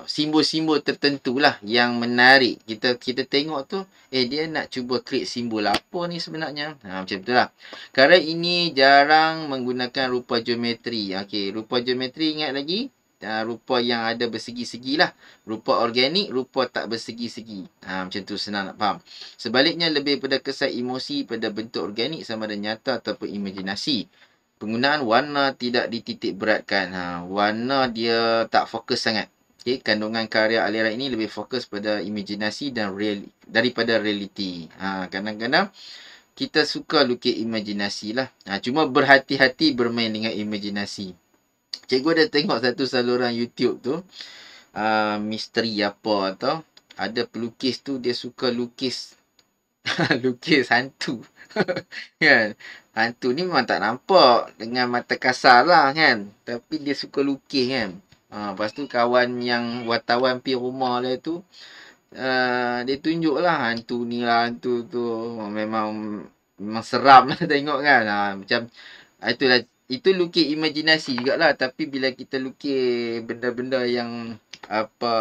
simbol-simbol tertentu lah yang menarik. Kita kita tengok tu, eh dia nak cuba create simbol apa ni sebenarnya. Ha, macam tu lah. Kerana ini jarang menggunakan rupa geometri. Okay, rupa geometri ingat lagi? uh, rupa yang ada bersegi-segi lah. Rupa organik, rupa tak bersegi-segi. Ha, macam tu senang nak faham. Sebaliknya, lebih pada kesan emosi pada bentuk organik sama ada nyata ataupun imajinasi. Penggunaan warna tidak dititik beratkan. Ha, warna dia tak fokus sangat. Okay, kandungan karya aliran ini lebih fokus pada imajinasi dan real, daripada realiti. Ha, kadang-kadang kita suka lukis imajinasi lah. Ha, cuma berhati-hati bermain dengan imajinasi. Cikgu ada tengok satu saluran YouTube tu. Uh, misteri apa atau ada pelukis tu dia suka lukis lukis hantu kan hantu ni memang tak nampak dengan mata kasar lah kan tapi dia suka lukis kan uh, lepas tu kawan yang wartawan pergi rumah dia tu uh, dia tunjuk lah hantu ni lah hantu tu memang memang seram lah tengok kan uh, macam ah, itulah itu lukis imajinasi lah, tapi bila kita lukis benda-benda yang apa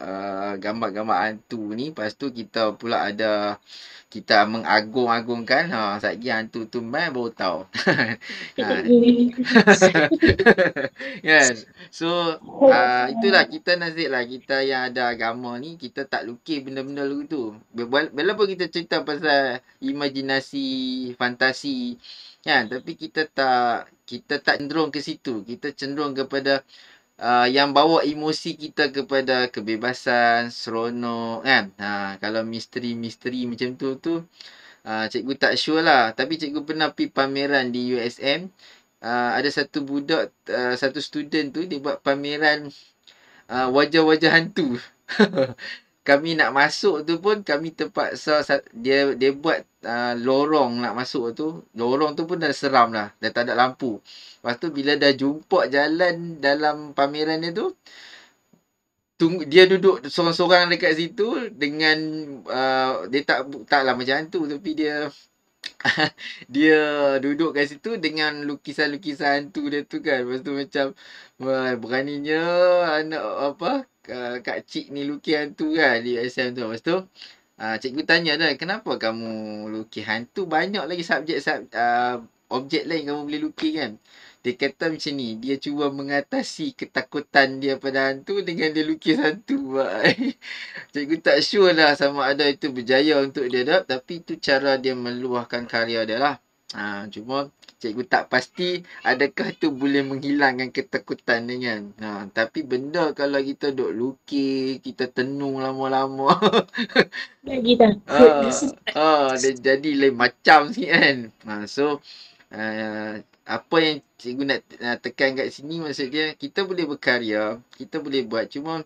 uh, gambar-gambar hantu ni lepas tu kita pula ada kita mengagung-agungkan ha satgi hantu tu main baru tahu yes kan? kan? so uh, itulah kita nasib lah kita yang ada agama ni kita tak lukis benda-benda lagu tu walaupun kita cerita pasal imaginasi fantasi Ya, tapi kita tak kita tak cenderung ke situ. Kita cenderung kepada uh, yang bawa emosi kita kepada kebebasan, seronok kan. Ha, kalau misteri-misteri macam tu tu uh, cikgu tak sure lah. Tapi cikgu pernah pergi pameran di USM. Uh, ada satu budak, uh, satu student tu dia buat pameran uh, wajah-wajah hantu. kami nak masuk tu pun kami terpaksa dia dia buat uh, lorong nak masuk tu. Lorong tu pun dah seram lah. Dah tak ada lampu. Lepas tu bila dah jumpa jalan dalam pameran dia tu. Tunggu, dia duduk seorang-seorang dekat situ dengan uh, dia tak taklah macam tu tapi dia dia duduk kat situ dengan lukisan-lukisan tu dia tu kan. Lepas tu macam beraninya anak apa Uh, kak cik ni lukis hantu kan di SM tu. Lepas tu uh, cikgu tanya tu kenapa kamu lukis hantu banyak lagi subjek sub, uh, objek lain kamu boleh lukis kan. Dia kata macam ni dia cuba mengatasi ketakutan dia pada hantu dengan dia lukis hantu. cikgu tak sure lah sama ada itu berjaya untuk dia tak tapi itu cara dia meluahkan karya dia lah. Ha, cuma cikgu tak pasti adakah tu boleh menghilangkan ketakutan ni kan. Ha, tapi benda kalau kita duduk lukis, kita tenung lama-lama. Lagi dah. Ha, ha, dia jadi lain macam sikit kan. Ha, so, uh, apa yang cikgu nak uh, tekan kat sini maksudnya, kita boleh berkarya, kita boleh buat. Cuma,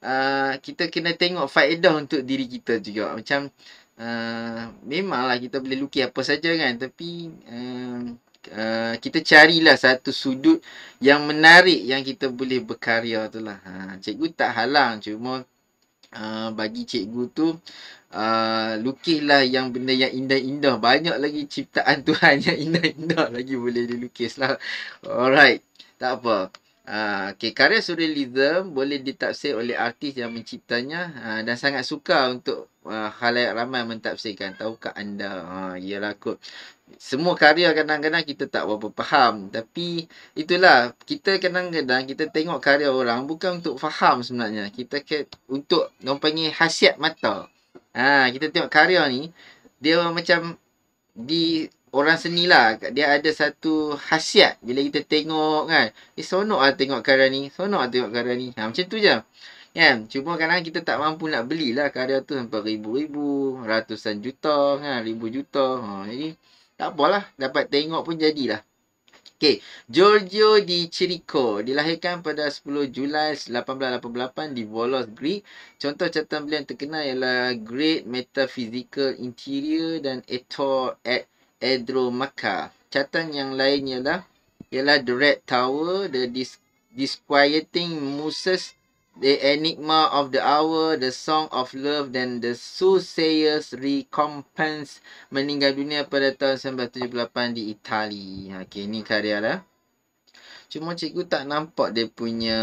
uh, kita kena tengok faedah untuk diri kita juga. Macam, uh, memanglah kita boleh lukis apa saja kan tapi uh, Uh, kita carilah satu sudut yang menarik yang kita boleh berkarya tu lah ha, Cikgu tak halang cuma uh, bagi cikgu tu uh, Lukislah yang benda yang indah-indah Banyak lagi ciptaan Tuhan yang indah-indah lagi boleh dilukis lah Alright, tak apa uh, okay, Karya surrealism boleh ditafsir oleh artis yang menciptanya uh, Dan sangat suka untuk khalayak ah, ramai mentafsirkan. Tahukah anda? Ha, ah, yalah kot. Semua karya kadang-kadang kita tak berapa faham. Tapi itulah. Kita kadang-kadang kita tengok karya orang bukan untuk faham sebenarnya. Kita ke, untuk orang panggil hasiat mata. Ha, kita tengok karya ni. Dia macam di orang seni lah. Dia ada satu hasiat bila kita tengok kan. Eh, seronok lah tengok karya ni. Seronok lah tengok karya ni. Ha, macam tu je. Kan? Cuma kadang kita tak mampu nak belilah karya tu sampai ribu-ribu, ratusan juta, kan? ribu juta. Ha, jadi, tak apalah. Dapat tengok pun jadilah. Okay. Giorgio Di Chirico. Dilahirkan pada 10 Julai 1888 di Volos, Greek. Contoh catatan beliau yang terkenal ialah Great Metaphysical Interior dan Etor at e-, Edromaca. Catatan yang lain ialah, ialah The Red Tower, The Dis Disquieting Muses The Enigma of the Hour, The Song of Love dan The Soothsayer's Recompense meninggal dunia pada tahun 1978 di Itali. Okey, ni karya dah. Cuma cikgu tak nampak dia punya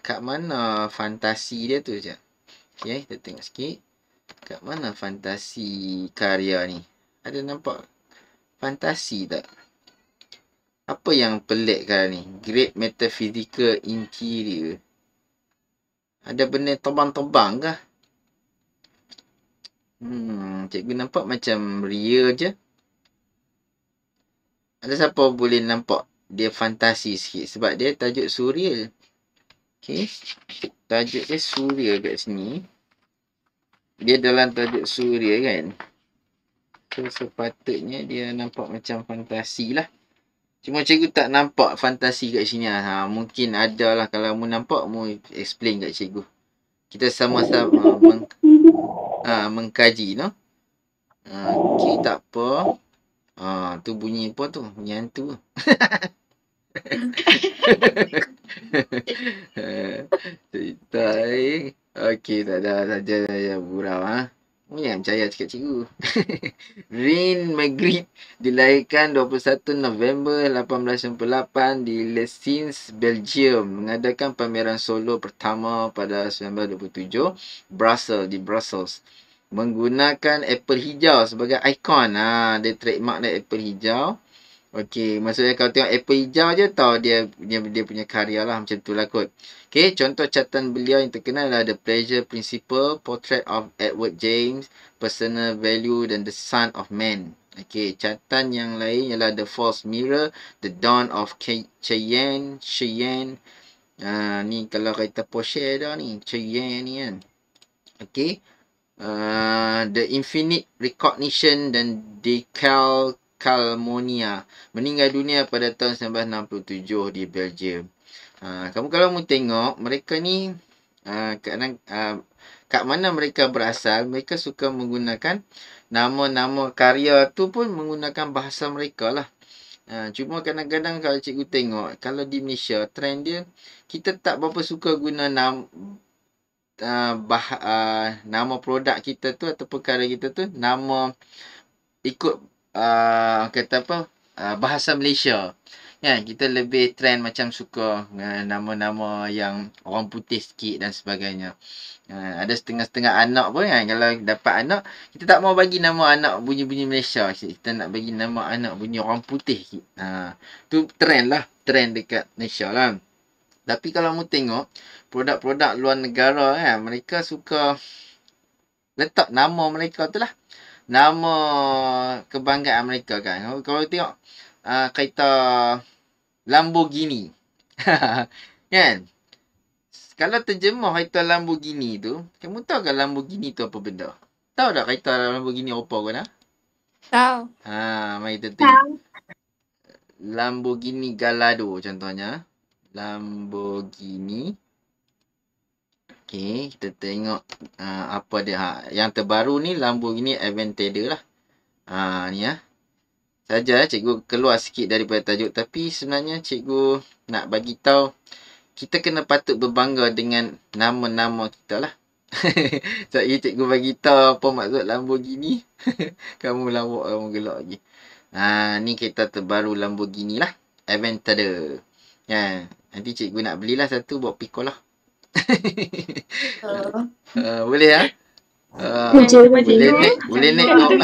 kat mana fantasi dia tu je. Okey, kita tengok sikit. Kat mana fantasi karya ni? Ada nampak fantasi tak? Apa yang pelik kali ni? Great Metaphysical Interior. Ada benda tebang-tebang ke? Hmm, cikgu nampak macam real je. Ada siapa boleh nampak dia fantasi sikit sebab dia tajuk surreal. Okay. Tajuk dia surreal kat sini. Dia dalam tajuk surreal kan. So, sepatutnya dia nampak macam fantasi lah. Cuma cikgu tak nampak fantasi kat sini lah. Ha, mungkin ada lah kalau mu nampak mu explain kat cikgu. Kita sama-sama uh, meng, uh, mengkaji no. Uh, okay tak apa. Uh, tu bunyi apa tu? Bunyi hantu. Cerita eh. Okay tak ada saja saja buram ah. Ha? Ini yang percaya cakap cikgu. Rin Magritte dilahirkan 21 November 1898 di Lesins, Belgium. Mengadakan pameran solo pertama pada 1927. Brussels, di Brussels. Menggunakan apple hijau sebagai ikon. Ha, dia trademark dia apple hijau. Okey, maksudnya kalau tengok Apple hijau je tahu dia dia, dia punya karya lah macam tu lah kot. Okey, contoh catatan beliau yang terkenal adalah The Pleasure Principle, Portrait of Edward James, Personal Value dan The Son of Man. Okey, catatan yang lain ialah The False Mirror, The Dawn of Cheyenne, Cheyenne. Ah ni kalau kereta Porsche dah ni, Cheyenne ni kan. Okey. Uh, the Infinite Recognition dan Decal Kalmonia meninggal dunia pada tahun 1967 di Belgium. Uh, kamu kalau mau tengok mereka ni uh, ha, kadang uh, ha, kat mana mereka berasal mereka suka menggunakan nama-nama karya tu pun menggunakan bahasa mereka lah. Uh, cuma kadang-kadang kalau cikgu tengok kalau di Malaysia trend dia kita tak berapa suka guna nama uh, bah, uh, nama produk kita tu ataupun karya kita tu nama ikut uh, kata apa uh, bahasa Malaysia ya kita lebih trend macam suka ah, nama-nama uh, yang orang putih sikit dan sebagainya uh, ada setengah-setengah anak pun kan kalau dapat anak kita tak mau bagi nama anak bunyi-bunyi Malaysia kita nak bagi nama anak bunyi orang putih sikit uh, tu trend lah trend dekat Malaysia lah tapi kalau mu tengok produk-produk luar negara kan mereka suka letak nama mereka tu lah nama kebanggaan mereka kan. Kalau tengok uh, kereta Lamborghini. kan? Kalau terjemah kereta Lamborghini tu, kamu tahu ke Lamborghini tu apa benda? Tahu tak kereta Lamborghini apa kan? Ha? Tahu. Ha, mari kita tengok. Tahu. Lamborghini Gallardo contohnya. Lamborghini. Okey, kita tengok uh, apa dia. Ha. Yang terbaru ni Lamborghini Aventador lah. Ha, ni lah. Saja eh, cikgu keluar sikit daripada tajuk. Tapi sebenarnya cikgu nak bagi tahu kita kena patut berbangga dengan nama-nama kita lah. Sekejap so, cikgu bagi tahu apa maksud Lamborghini. kamu lawak, kamu gelak lagi. Ha, ni kereta terbaru Lamborghini lah. Aventador. Ya, nanti cikgu nak belilah satu buat pikolah. Uh, boleh ya? boleh naik, boleh naik kau.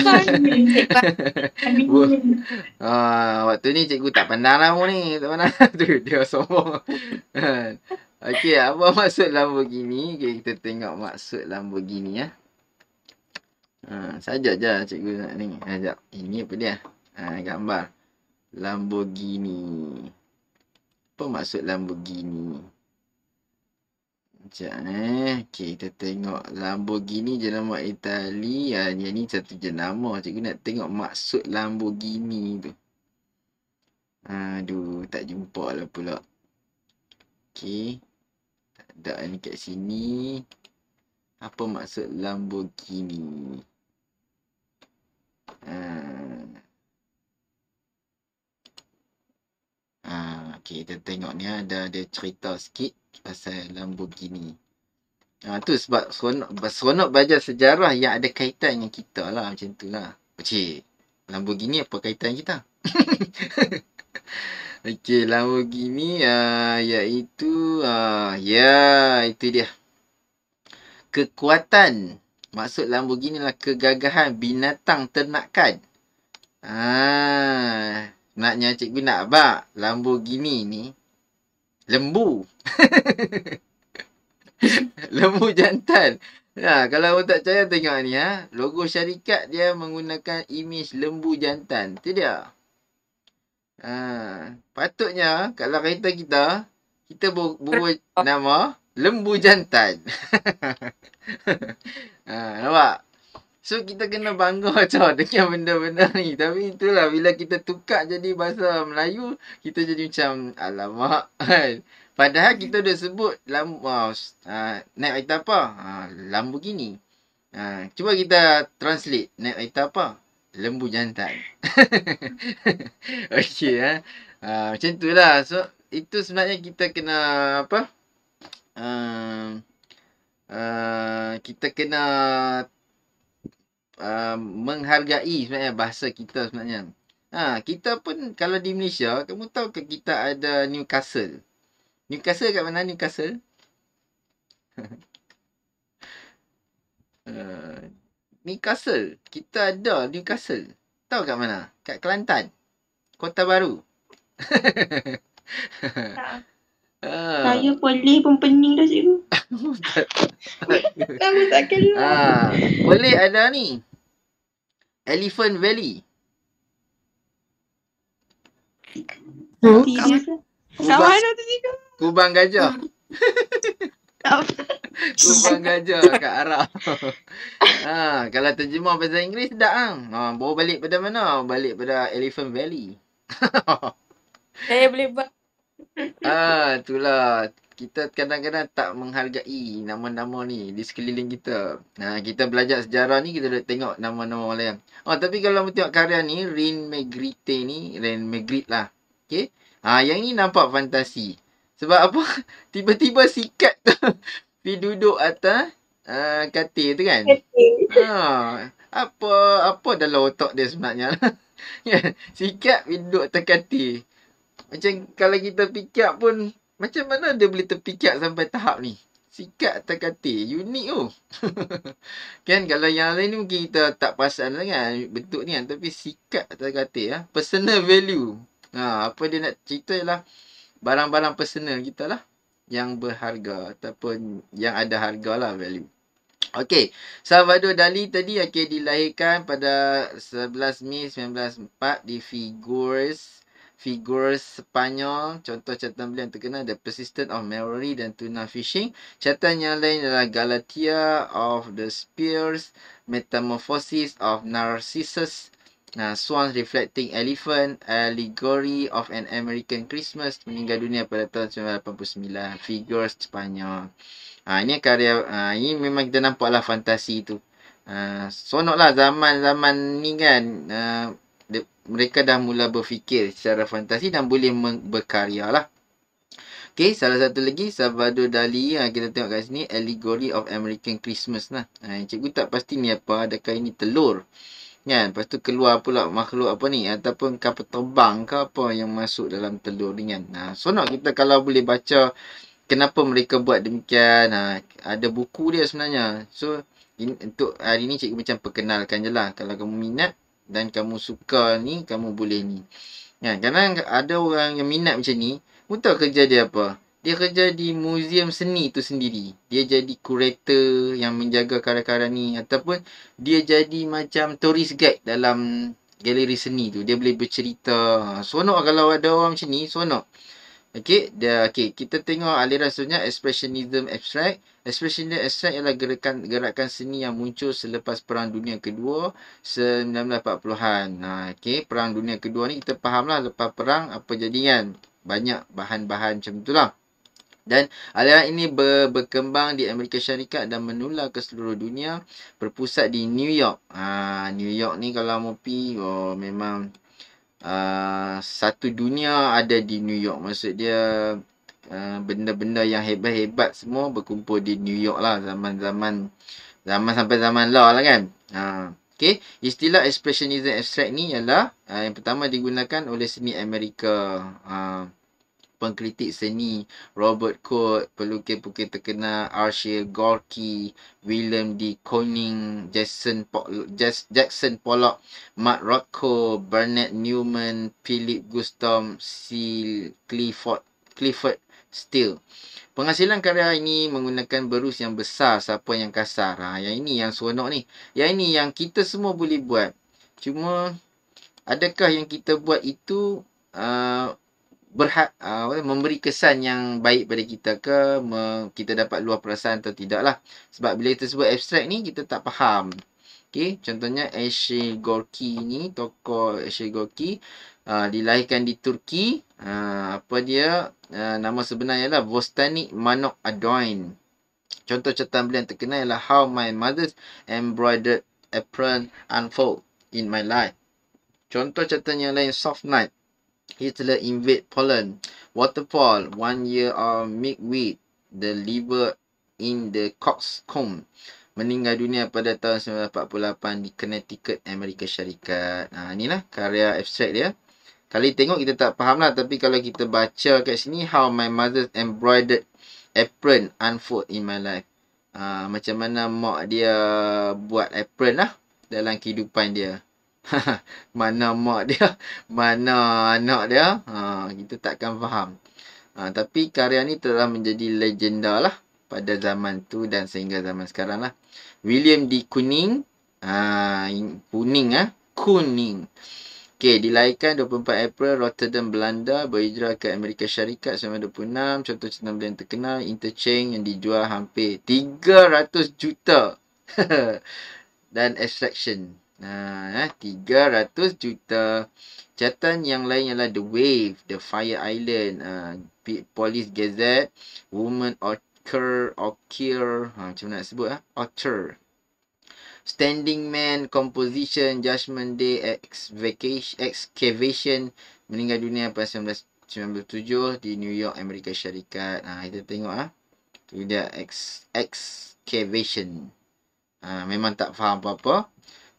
Ah, waktu ni cikgu tak pandang lah ni. Tak pandang tu. Dia sombong. Okey, apa maksud Lamborghini? Okay, kita tengok maksud Lamborghini ya. Ha, sajak je lah cikgu nak ni. Sajak. Ini apa dia? Ha, gambar. Lamborghini. Apa maksud Lamborghini? Lamborghini. Sekejap eh. Okay, kita tengok Lamborghini jenama Italia Yang ni satu jenama. Cikgu nak tengok maksud Lamborghini tu. Aduh, tak jumpa lah pula. Okay. Tak ada ni kat sini. Apa maksud Lamborghini? Ah. Ah, okay, kita tengok ni ada, ada cerita sikit pasal Lamborghini. Ah tu sebab seronok, seronok belajar sejarah yang ada kaitan dengan kita lah macam tu lah. Cik, Lamborghini apa kaitan kita? Okey, Lamborghini uh, iaitu uh, ya yeah, itu dia. Kekuatan maksud Lamborghini lah kegagahan binatang ternakan. Ah, naknya cikgu nak abak Lamborghini ni lembu lembu jantan ya ha, kalau awak tak percaya tengok ni ha logo syarikat dia menggunakan imej lembu jantan tu dia ha, patutnya ha, kalau kereta kita kita bu- nama lembu jantan ha, nampak So kita kena bangga macam dengan benda-benda ni. Tapi itulah bila kita tukar jadi bahasa Melayu, kita jadi macam alamak. Kan? Padahal kita dah sebut lama uh, ah, naik kereta apa? Uh, Lamborghini. Uh, cuba kita translate naik kereta apa? Lembu jantan. Okey ha? ah. Uh, macam itulah. So itu sebenarnya kita kena apa? Uh, uh, kita kena uh, menghargai sebenarnya bahasa kita sebenarnya. Ha, kita pun kalau di Malaysia, kamu tahu ke kita ada Newcastle? Newcastle kat mana Newcastle? uh, Newcastle. Kita ada Newcastle. Tahu kat mana? Kat Kelantan. Kota Baru. tak. Uh. Saya boleh pun pening dah cikgu. Lama tak kenal. Ha. Ah, boleh ada ni. Elephant Valley. Sama ada tu tiga. Kubang gajah. Kubang gajah kat Arab. ha, kalau terjemah bahasa Inggeris dah ah. Ha, bawa balik pada mana? Balik pada Elephant Valley. Saya eh, boleh buat. Ah, itulah kita kadang-kadang tak menghargai nama-nama ni di sekeliling kita. Ha, kita belajar sejarah ni, kita dah tengok nama-nama orang lain. Oh, tapi kalau kita tengok karya ni, Rin Magritte ni, Rin Magritte lah. Okay? Ha, yang ni nampak fantasi. Sebab apa? Tiba-tiba sikat tu. Pi duduk atas uh, katil tu kan? Katil. Ha, apa apa dalam otak dia sebenarnya? sikat, pi duduk atas katil. Macam kalau kita pikir pun macam mana dia boleh terpikat sampai tahap ni? Sikat atas katil. Unik tu. kan? Kalau yang lain ni mungkin kita tak perasan lah Bentuk ni kan. Tapi sikat atas katil. Ha? Personal value. Ha, apa dia nak cerita ialah barang-barang personal kita lah. Yang berharga ataupun yang ada harga lah value. Okey. Salvador Dali tadi akhirnya dilahirkan pada 11 Mei 1904 di Figures figures Spanyol. Contoh catatan beliau yang terkenal The Persistent of Memory dan Tuna Fishing. Catatan yang lain adalah Galatia of the Spears, Metamorphosis of Narcissus, Nah, Swans Reflecting Elephant, Allegory of an American Christmas, meninggal dunia pada tahun 1989, Figures Spanyol. Ha, ini karya, ha, ini memang kita nampaklah fantasi itu. Ha, ah, sonoklah zaman-zaman ni kan, ha, de, mereka dah mula berfikir secara fantasi dan boleh men- berkarya lah. Okay, salah satu lagi Salvador Dali yang ha, kita tengok kat sini Allegory of American Christmas lah. Ha, cikgu tak pasti ni apa, adakah ini telur? Ya, lepas tu keluar pula makhluk apa ni ataupun kapal terbang ke apa yang masuk dalam telur ni kan. Nah, ha, so nak kita kalau boleh baca kenapa mereka buat demikian. Ha, ada buku dia sebenarnya. So, in, untuk hari ni cikgu macam perkenalkan je lah. Kalau kamu minat, dan kamu suka ni, kamu boleh ni. Ya, kadang ada orang yang minat macam ni, pun tahu kerja dia apa. Dia kerja di muzium seni tu sendiri. Dia jadi kurator yang menjaga karya-karya ni. Ataupun dia jadi macam tourist guide dalam galeri seni tu. Dia boleh bercerita. Sonok lah kalau ada orang macam ni, sonok. Okey, dia okey, kita tengok aliran seterusnya expressionism abstract. Expressionism abstract ialah gerakan gerakan seni yang muncul selepas Perang Dunia Kedua 1940-an. Ha, okey, Perang Dunia Kedua ni kita fahamlah lepas perang apa jadian. Banyak bahan-bahan macam itulah. Dan aliran ini ber, berkembang di Amerika Syarikat dan menular ke seluruh dunia berpusat di New York. Ha, New York ni kalau mau pergi, oh, memang Ah, satu dunia ada di New York. Maksud dia ah, benda-benda uh, yang hebat-hebat semua berkumpul di New York lah zaman-zaman zaman sampai zaman law lah kan. Ha. Uh, okay. Istilah expressionism abstract ni ialah uh, yang pertama digunakan oleh seni Amerika. Uh, pengkritik seni Robert Kurt, pelukis-pelukis terkenal Arshil Gorky, William D. Koning, Jason po- Jackson Pollock, Mark Rocco, Bernard Newman, Philip Gustav C. Clifford, Clifford Still. Penghasilan karya ini menggunakan berus yang besar siapa yang kasar. Ha, yang ini yang seronok ni. Yang ini yang kita semua boleh buat. Cuma adakah yang kita buat itu uh, berhak uh, memberi kesan yang baik pada kita ke me, kita dapat luah perasaan atau tidak lah sebab bila kita sebut abstrak ni kita tak faham okey contohnya Ashe Gorki ni tokoh Ashe Gorki uh, dilahirkan di Turki uh, apa dia uh, nama sebenarnya lah Vostanik Manok Adoin contoh catatan beliau yang terkenal ialah how my mother's embroidered apron unfold in my life contoh cetan yang lain soft night Hitler invade Poland. Waterfall, one year of milkweed, the liver in the coxcomb. Meninggal dunia pada tahun 1948 di Connecticut, Amerika Syarikat. Ha, inilah karya abstrak dia. Kali tengok kita tak faham lah. Tapi kalau kita baca kat sini, how my mother's embroidered apron unfold in my life. Ha, macam mana mak dia buat apron lah dalam kehidupan dia. mana mak dia, mana anak dia, ha, kita takkan faham. Ha, tapi karya ni telah menjadi legenda lah pada zaman tu dan sehingga zaman sekarang lah. William D. Kuning, ha, Kuning ah, ha? Kuning. Okay, dilahirkan 24 April, Rotterdam, Belanda, berhijrah ke Amerika Syarikat 1926. Contoh-contoh yang terkenal, Interchange yang dijual hampir 300 juta. dan extraction Uh, 300 eh, juta catatan yang lain ialah The Wave, The Fire Island uh, Police Gazette Woman Occur Occur, uh, macam nak sebut uh? Occur Standing Man, Composition, Judgment Day Excavation Meninggal dunia pada 1997 di New York, Amerika Syarikat uh, kita tengok uh. itu dia ex Excavation uh, memang tak faham apa-apa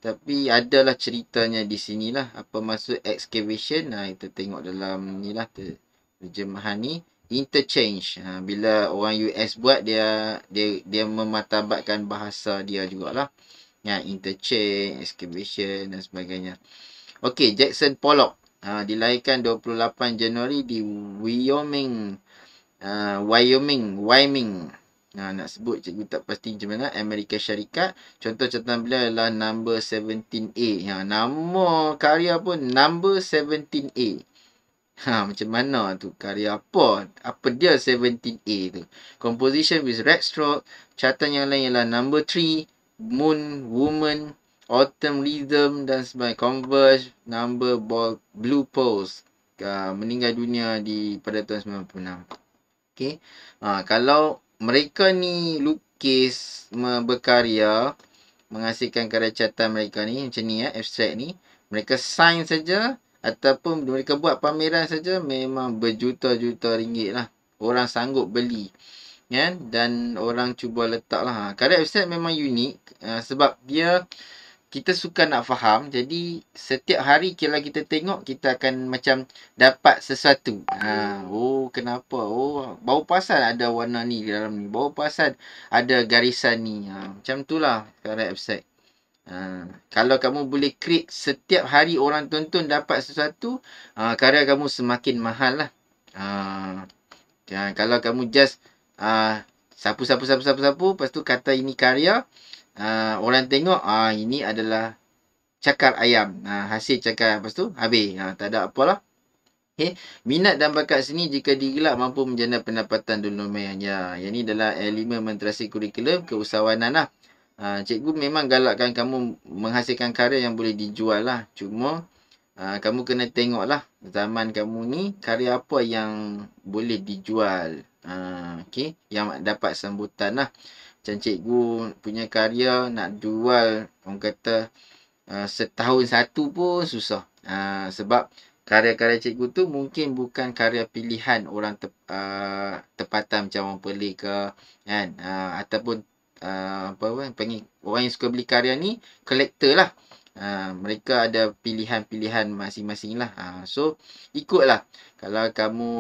tapi adalah ceritanya di sini lah. Apa maksud excavation? Nah, ha, kita tengok dalam ni lah terjemahan ni. Interchange. Ha, bila orang US buat dia dia dia mematabatkan bahasa dia jugalah. Ya, interchange, excavation dan sebagainya. Okey, Jackson Pollock. Ha, dilahirkan 28 Januari di Wyoming. Uh, Wyoming, Wyoming. Wyoming nah ha, nak sebut cikgu tak pasti macam mana. Amerika Syarikat. contoh catatan bila adalah number 17A. Ha, nama karya pun number 17A. Ha, macam mana tu karya apa? Apa dia 17A tu? Composition with red stroke. Catan yang lain ialah number 3. Moon, woman, autumn rhythm dan sebagainya. Converse, number ball, blue pose Ha, meninggal dunia di pada tahun 96. Okay. Ha, kalau mereka ni lukis berkarya menghasilkan karya catan mereka ni macam ni ya eh, abstrak ni mereka sign saja ataupun mereka buat pameran saja memang berjuta-juta ringgit lah orang sanggup beli kan dan orang cuba letak lah ha, karya abstrak memang unik eh, sebab dia kita suka nak faham. Jadi setiap hari kalau kita tengok kita akan macam dapat sesuatu. Ha, oh kenapa? Oh bau pasal ada warna ni di dalam ni. Bau pasal ada garisan ni. Ha, macam itulah kat website. Ha, kalau kamu boleh create setiap hari orang tonton dapat sesuatu, ha, karya kamu semakin mahal lah. Ha, ha kalau kamu just ha, sapu-sapu-sapu-sapu-sapu, lepas tu kata ini karya, uh, orang tengok ah uh, ini adalah cakar ayam. Uh, hasil cakar lepas tu habis. Uh, tak ada apalah. Okay. Minat dan bakat seni jika digelar mampu menjana pendapatan dunia memang. Ya, yang ini adalah elemen menterasi kurikulum keusahawanan lah. Uh, cikgu memang galakkan kamu menghasilkan karya yang boleh dijual lah. Cuma uh, kamu kena tengoklah zaman kamu ni karya apa yang boleh dijual. Uh, okay. Yang dapat sambutan lah macam cikgu punya karya nak jual orang kata uh, setahun satu pun susah uh, sebab karya-karya cikgu tu mungkin bukan karya pilihan orang te, uh, tempatan macam orang pelik ke kan uh, ataupun uh, apa apa panggil orang yang suka beli karya ni kolektor lah ha, mereka ada pilihan-pilihan masing-masing lah. Ha, so, ikutlah. Kalau kamu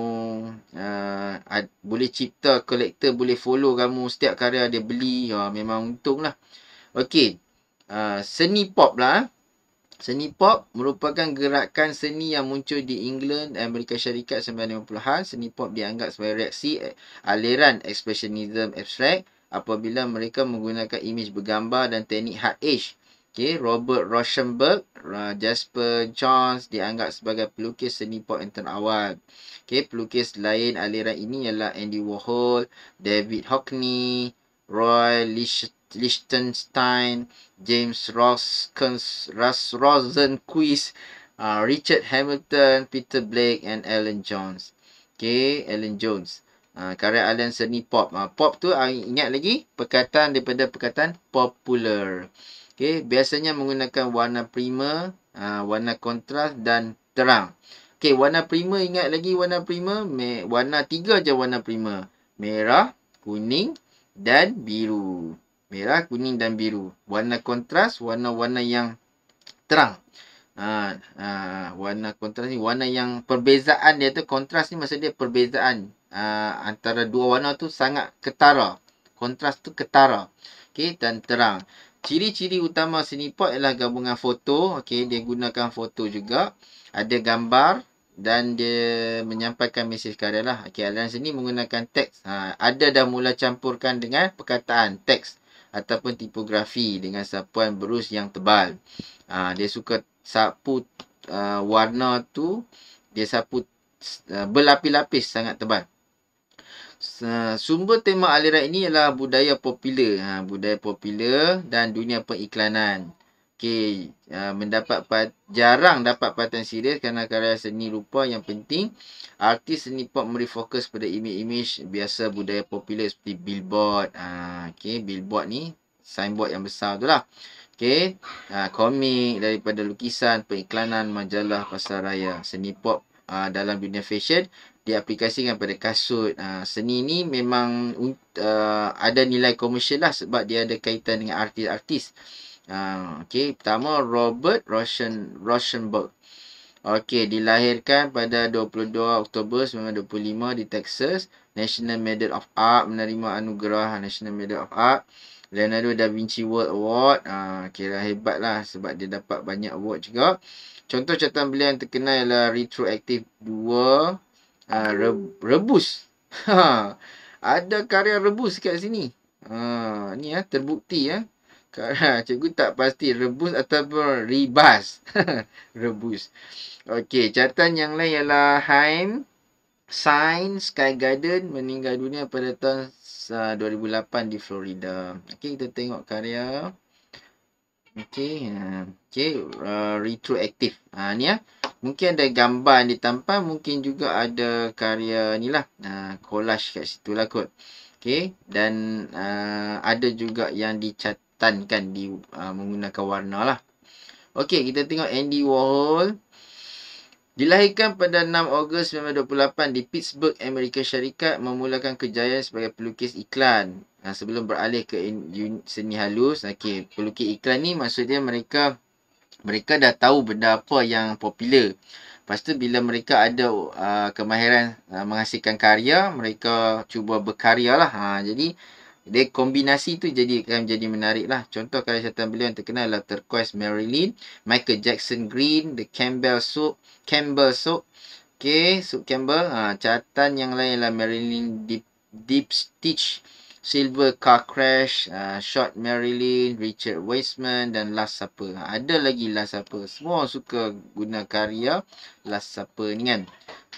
uh, ad, boleh cipta, kolektor boleh follow kamu setiap karya dia beli, ha, memang untung lah. Okay. Uh, seni pop lah. Seni pop merupakan gerakan seni yang muncul di England, Amerika Syarikat 1950-an. Seni pop dianggap sebagai reaksi eh, aliran expressionism abstract apabila mereka menggunakan imej bergambar dan teknik hard edge Okay, Robert Rauschenberg, Jasper Johns dianggap sebagai pelukis seni pop yang terawal. Okay, pelukis lain aliran ini ialah Andy Warhol, David Hockney, Roy Lichtenstein, James Ross, Rosenquist, uh, Richard Hamilton, Peter Blake and Alan Jones. Okay, Alan Jones. Uh, karya Alan seni pop. Uh, pop tu uh, ingat lagi perkataan daripada perkataan Popular. Okey, biasanya menggunakan warna prima, uh, warna kontras dan terang. Okey, warna prima ingat lagi warna prima, warna tiga je warna prima, Merah, kuning dan biru. Merah, kuning dan biru. Warna kontras, warna-warna yang terang. Uh, uh, warna kontras ni, warna yang perbezaan dia tu, kontras ni maksud dia perbezaan uh, antara dua warna tu sangat ketara. Kontras tu ketara. Okey, dan terang. Ciri-ciri utama seni pot ialah gabungan foto. Okey, dia gunakan foto juga. Ada gambar dan dia menyampaikan mesej karya lah. Okey, aliran seni menggunakan teks. Ha, ada dah mula campurkan dengan perkataan, teks ataupun tipografi dengan sapuan berus yang tebal. Ha, dia suka sapu uh, warna tu, dia sapu uh, berlapis-lapis sangat tebal sumber tema aliran ini ialah budaya popular. Ha, budaya popular dan dunia periklanan. Okay, uh, ha, mendapat jarang dapat patan serius kerana karya seni rupa yang penting. Artis seni pop memberi fokus pada imej-imej biasa budaya popular seperti billboard. Ha, Okey, billboard ni signboard yang besar tu lah. Okey, uh, komik daripada lukisan, periklanan, majalah, pasaraya, seni pop. Uh, dalam dunia fashion diaplikasikan pada kasut uh, seni ni memang uh, ada nilai komersial lah sebab dia ada kaitan dengan artis-artis. Uh, ha, okay, pertama Robert Roschen, Rauschenberg. Okey, dilahirkan pada 22 Oktober 1925 di Texas. National Medal of Art menerima anugerah National Medal of Art. Leonardo da Vinci World Award. Uh, ha, lah, kira hebat lah sebab dia dapat banyak award juga. Contoh catatan beliau yang terkenal ialah Retroactive Ah, re, rebus. Ha, ada karya rebus kat sini. Ha, ni ya, terbukti ya. Ah. Karya cikgu tak pasti rebus ataupun ribas. rebus. Okey, catatan yang lain ialah Heim Sign Sky Garden meninggal dunia pada tahun 2008 di Florida. Okey, kita tengok karya. Okey, uh, okey, uh, retroactive. Ha, ni ya. Uh. Mungkin ada gambar yang ditampan. Mungkin juga ada karya ni lah. Uh, collage kat situ lah kot. Okay. Dan uh, ada juga yang dicatankan di, uh, menggunakan warna lah. Okay. Kita tengok Andy Warhol. Dilahirkan pada 6 Ogos 1928 di Pittsburgh, Amerika Syarikat. Memulakan kejayaan sebagai pelukis iklan. Nah, sebelum beralih ke seni halus. Okay. Pelukis iklan ni maksudnya mereka mereka dah tahu benda apa yang popular. Lepas tu bila mereka ada uh, kemahiran uh, menghasilkan karya, mereka cuba berkarya lah. Ha, jadi, dia kombinasi tu jadi akan jadi menarik lah. Contoh karya setan beliau yang terkenal adalah Turquoise Marilyn, Michael Jackson Green, The Campbell Soup, Campbell Soup. Okay, Soup Campbell. Ha, catatan yang lain adalah Marilyn Deep, Deep Stitch. Silver Car Crash, uh, Short Marilyn, Richard Weisman dan Last Supper. Ada lagi Last Supper. Semua suka guna karya Last Supper ni kan.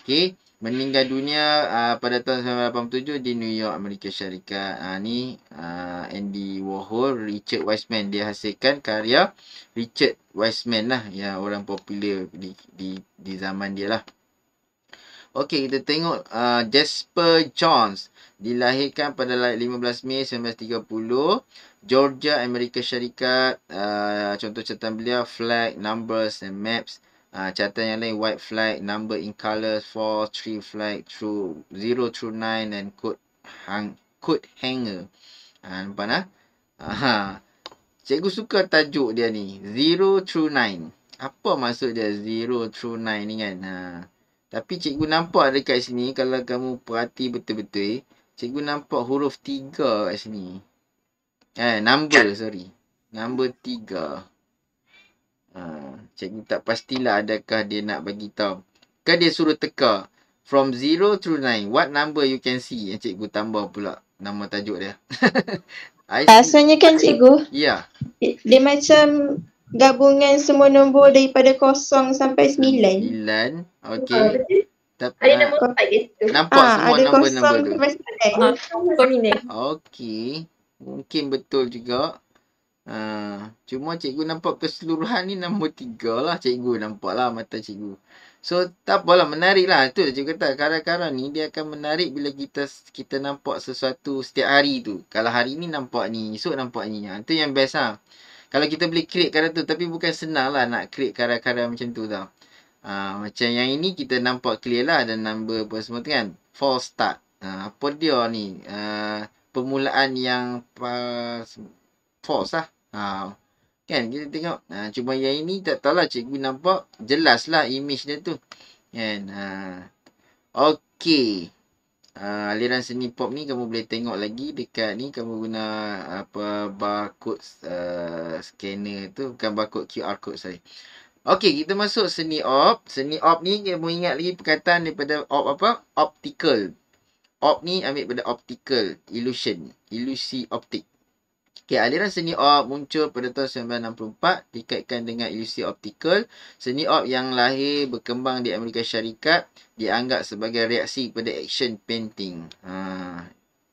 Okay. Meninggal dunia uh, pada tahun 1987 di New York, Amerika Syarikat. Uh, ni uh, Andy Warhol, Richard Weisman. Dia hasilkan karya Richard Weisman lah yang orang popular di, di, di zaman dia lah. Okay, kita tengok uh, Jasper Johns dilahirkan pada 15 Mei 1930 Georgia Amerika Syarikat uh, contoh catatan beliau flag numbers and maps uh, catatan yang lain white flag number in colors four three flag through zero through nine and code hang code hanger uh, nampak nah cikgu suka tajuk dia ni zero through nine apa maksud dia zero through nine ni kan ha. Tapi cikgu nampak dekat sini kalau kamu perhati betul-betul Cikgu nampak huruf tiga kat sini. Eh, number sorry. Number tiga. Uh, cikgu tak pastilah adakah dia nak bagi tahu. Ke kan dia suruh teka from zero to nine. What number you can see? Yang cikgu tambah pula nama tajuk dia. Rasanya kan cikgu? Ya. Yeah. Dia, dia macam gabungan semua nombor daripada kosong sampai sembilan. Sembilan, ah, Okay. Oh, tapi, ah, ada nombor kau, empat dia. Nampak ha, semua nombor-nombor tu. Ha, Okey. Mungkin betul juga. Uh, cuma cikgu nampak keseluruhan ni nombor tiga lah cikgu nampak lah mata cikgu. So tak apalah menarik lah. Itu cikgu kata kadang-kadang ni dia akan menarik bila kita kita nampak sesuatu setiap hari tu. Kalau hari ni nampak ni, esok nampak ni. Ha, itu yang best lah. Kalau kita boleh create kadang tu tapi bukan senang lah nak create kadang-kadang macam tu tau. Ha, macam yang ini kita nampak clear lah ada number apa semua tu kan. False start. Ha, apa dia ni? Ha, permulaan yang pas false lah. Ha, kan kita tengok. Ha, cuma yang ini tak tahu lah cikgu nampak jelas lah image dia tu. Kan? Ha. Okay. Uh, aliran seni pop ni kamu boleh tengok lagi dekat ni kamu guna apa barcode uh, scanner tu bukan barcode QR code saya Okey, kita masuk seni op. Seni op ni, dia mau ingat lagi perkataan daripada op apa? Optical. Op ni ambil pada optical. Illusion. Ilusi optik. Okey, aliran seni op muncul pada tahun 1964 dikaitkan dengan ilusi optical. Seni op yang lahir berkembang di Amerika Syarikat dianggap sebagai reaksi kepada action painting. Haa,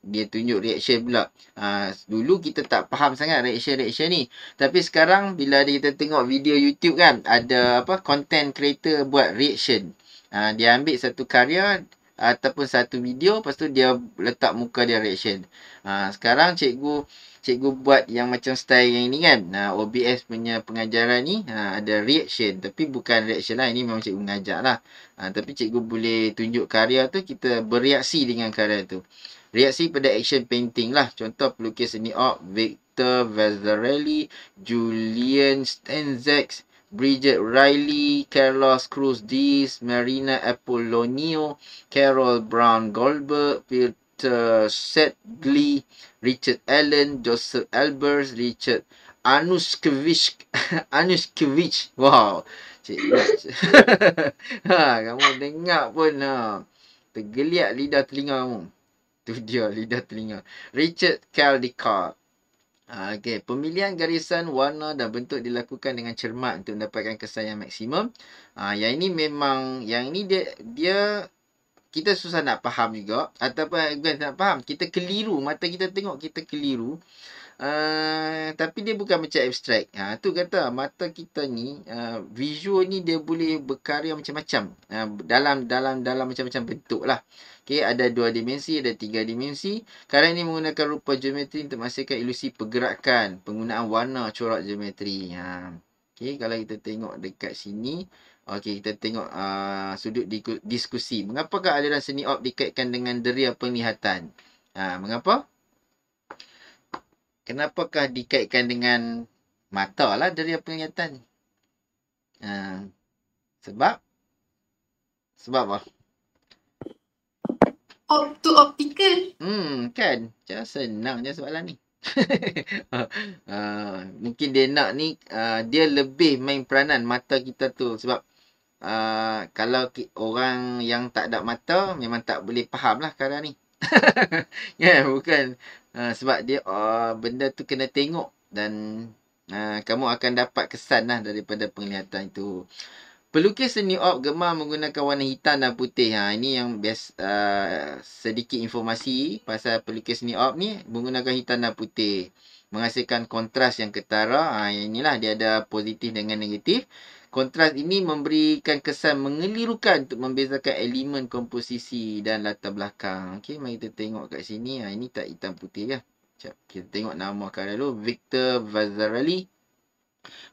dia tunjuk reaction pula. Ha, dulu kita tak faham sangat reaction-reaction ni. Tapi sekarang bila kita tengok video YouTube kan, ada apa content creator buat reaction. Ha, dia ambil satu karya ataupun satu video, lepas tu dia letak muka dia reaction. Ha, sekarang cikgu cikgu buat yang macam style yang ni kan. Ha, OBS punya pengajaran ni ha, ada reaction. Tapi bukan reaction lah. Ini memang cikgu mengajar lah. Ha, tapi cikgu boleh tunjuk karya tu, kita bereaksi dengan karya tu reaksi pada action painting lah. Contoh pelukis seni art Victor Vazarelli, Julian Stenzex, Bridget Riley, Carlos Cruz Diz, Marina Apollonio, Carol Brown Goldberg, Peter Sedgley, Richard Allen, Joseph Albers, Richard Anuskevich, Anuskevich, wow, cik. ha, kamu dengar pun ha. tergeliat lidah telinga kamu tu dia lidah telinga. Richard Caldicott. Ah, okay. Pemilihan garisan, warna dan bentuk dilakukan dengan cermat untuk mendapatkan kesan yang maksimum. Uh, yang ini memang, yang ini dia, dia kita susah nak faham juga. Ataupun bukan nak faham, kita keliru. Mata kita tengok, kita keliru. Uh, tapi dia bukan macam abstrak. Ha, tu kata mata kita ni, uh, visual ni dia boleh berkarya macam-macam. Uh, dalam, dalam, dalam macam-macam bentuk lah. Okey, ada dua dimensi, ada tiga dimensi. Kerana ini menggunakan rupa geometri untuk menghasilkan ilusi pergerakan penggunaan warna corak geometri. Ha. Okey, kalau kita tengok dekat sini. Okey, kita tengok uh, sudut diskusi. Mengapakah aliran seni op dikaitkan dengan deria penglihatan? Ha, mengapa? Kenapakah dikaitkan dengan mata lah deria penglihatan? Ha, sebab? Sebab apa? op optikal. Hmm, kan? Macam senang je soalan ni. uh, mungkin dia nak ni, uh, dia lebih main peranan mata kita tu. Sebab uh, kalau orang yang tak ada mata, memang tak boleh faham lah kadang ni. ya, yeah, kan? bukan. Uh, sebab dia uh, benda tu kena tengok dan uh, kamu akan dapat kesan lah daripada penglihatan itu. Pelukis seni op gemar menggunakan warna hitam dan putih. Ha, ini yang best uh, sedikit informasi pasal pelukis seni op ni menggunakan hitam dan putih. Menghasilkan kontras yang ketara. Ha, inilah dia ada positif dengan negatif. Kontras ini memberikan kesan mengelirukan untuk membezakan elemen komposisi dan latar belakang. Okey, mari kita tengok kat sini. Ha, ini tak hitam putih ya. Sekejap, kita tengok nama karya dulu. Victor Vazarelli.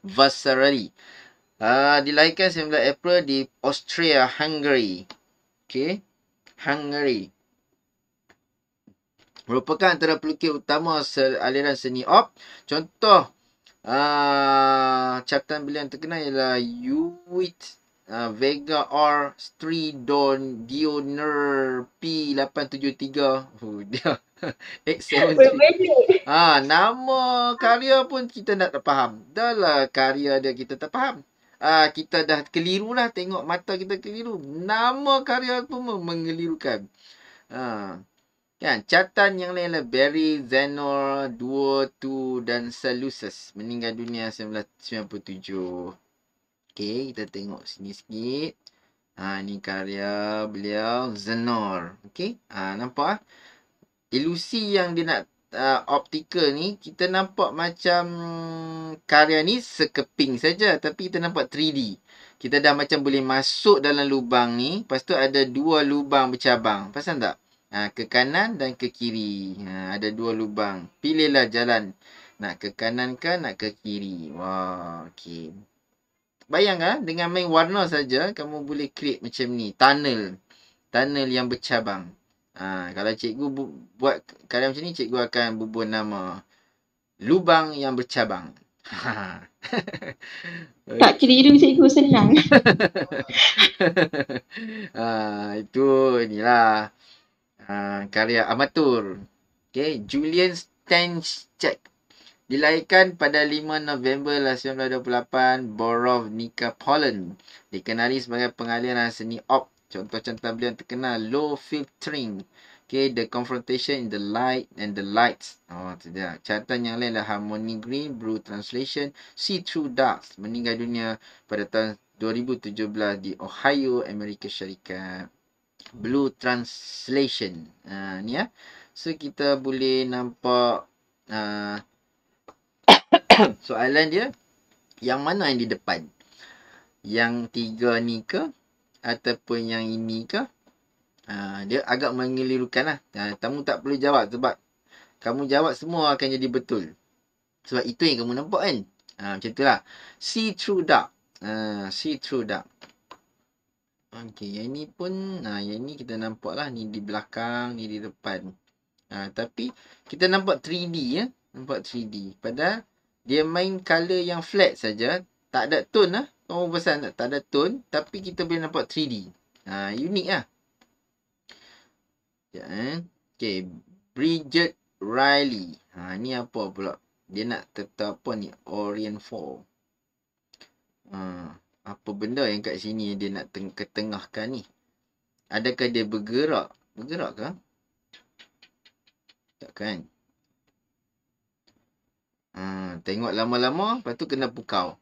Vazarelli. Vazarelli. Ah, dilahirkan 9 April di Austria, Hungary. Okay. Hungary. Merupakan antara pelukis utama aliran seni op. Contoh. Uh, ah, catan beliau yang terkenal ialah Uwit uh, ah, Vega R. Stridon Dioner P873. Oh, dia. Ah, nama karya pun kita nak terfaham. Dahlah karya dia kita terfaham. Ah, kita dah keliru lah tengok mata kita keliru. Nama karya tu mengelirukan. Ah, kan, catatan yang lain lah. Barry, Zenor, Duo, Tu dan Seleucus meninggal dunia 1997. Okay, kita tengok sini sikit. Ha, ni karya beliau Zenor. Okay. Ha, ah, nampak? Ah? Ilusi yang dia nak uh, optical ni kita nampak macam karya ni sekeping saja tapi kita nampak 3D. Kita dah macam boleh masuk dalam lubang ni, lepas tu ada dua lubang bercabang. Pasal tak? Ha, ke kanan dan ke kiri. Ha, ada dua lubang. Pilihlah jalan nak ke kanan ke nak ke kiri. Wah, okey. Bayangkan ah, dengan main warna saja kamu boleh create macam ni, tunnel. Tunnel yang bercabang. Ha, kalau cikgu bu buat karya macam ni, cikgu akan bubuh nama lubang yang bercabang. tak keliru cikgu senang. ha, itu inilah ha, karya amatur. Okay, Julian Stanchek. Dilahirkan pada 5 November 1928, lah, Borov Poland. Dikenali sebagai pengaliran seni op Contoh-contoh beliau terkenal low filtering. Okay, the confrontation in the light and the lights. Oh, tidak. Catatan yang lain adalah Harmony Green, Blue Translation, See Through Darks. Meninggal dunia pada tahun 2017 di Ohio, Amerika Syarikat. Blue Translation. Uh, ni ya. So, kita boleh nampak uh, soalan dia. Yang mana yang di depan? Yang tiga ni ke? ataupun yang ini ke? Ha, dia agak mengelirukan lah. Ha, kamu tak perlu jawab sebab kamu jawab semua akan jadi betul. Sebab itu yang kamu nampak kan? Ha, macam itulah. See through dark. Ha, see through dark. Okey, yang ini pun, Nah, ha, yang ini kita nampak lah. Ni di belakang, ni di depan. Ha, tapi kita nampak 3D ya. Nampak 3D. Padahal dia main colour yang flat saja tak ada tone lah. Orang pesan tak, tak ada tone. Tapi kita boleh nampak 3D. Ha, unik lah. Sekejap ya, eh. Okay. Bridget Riley. Ha, ni apa pula? Dia nak tetap apa ni? Orient Fall. Ha, apa benda yang kat sini dia nak teng ketengahkan ni? Adakah dia bergerak? Bergerak ke? kan? Ha, tengok lama-lama. Lepas tu kena pukau.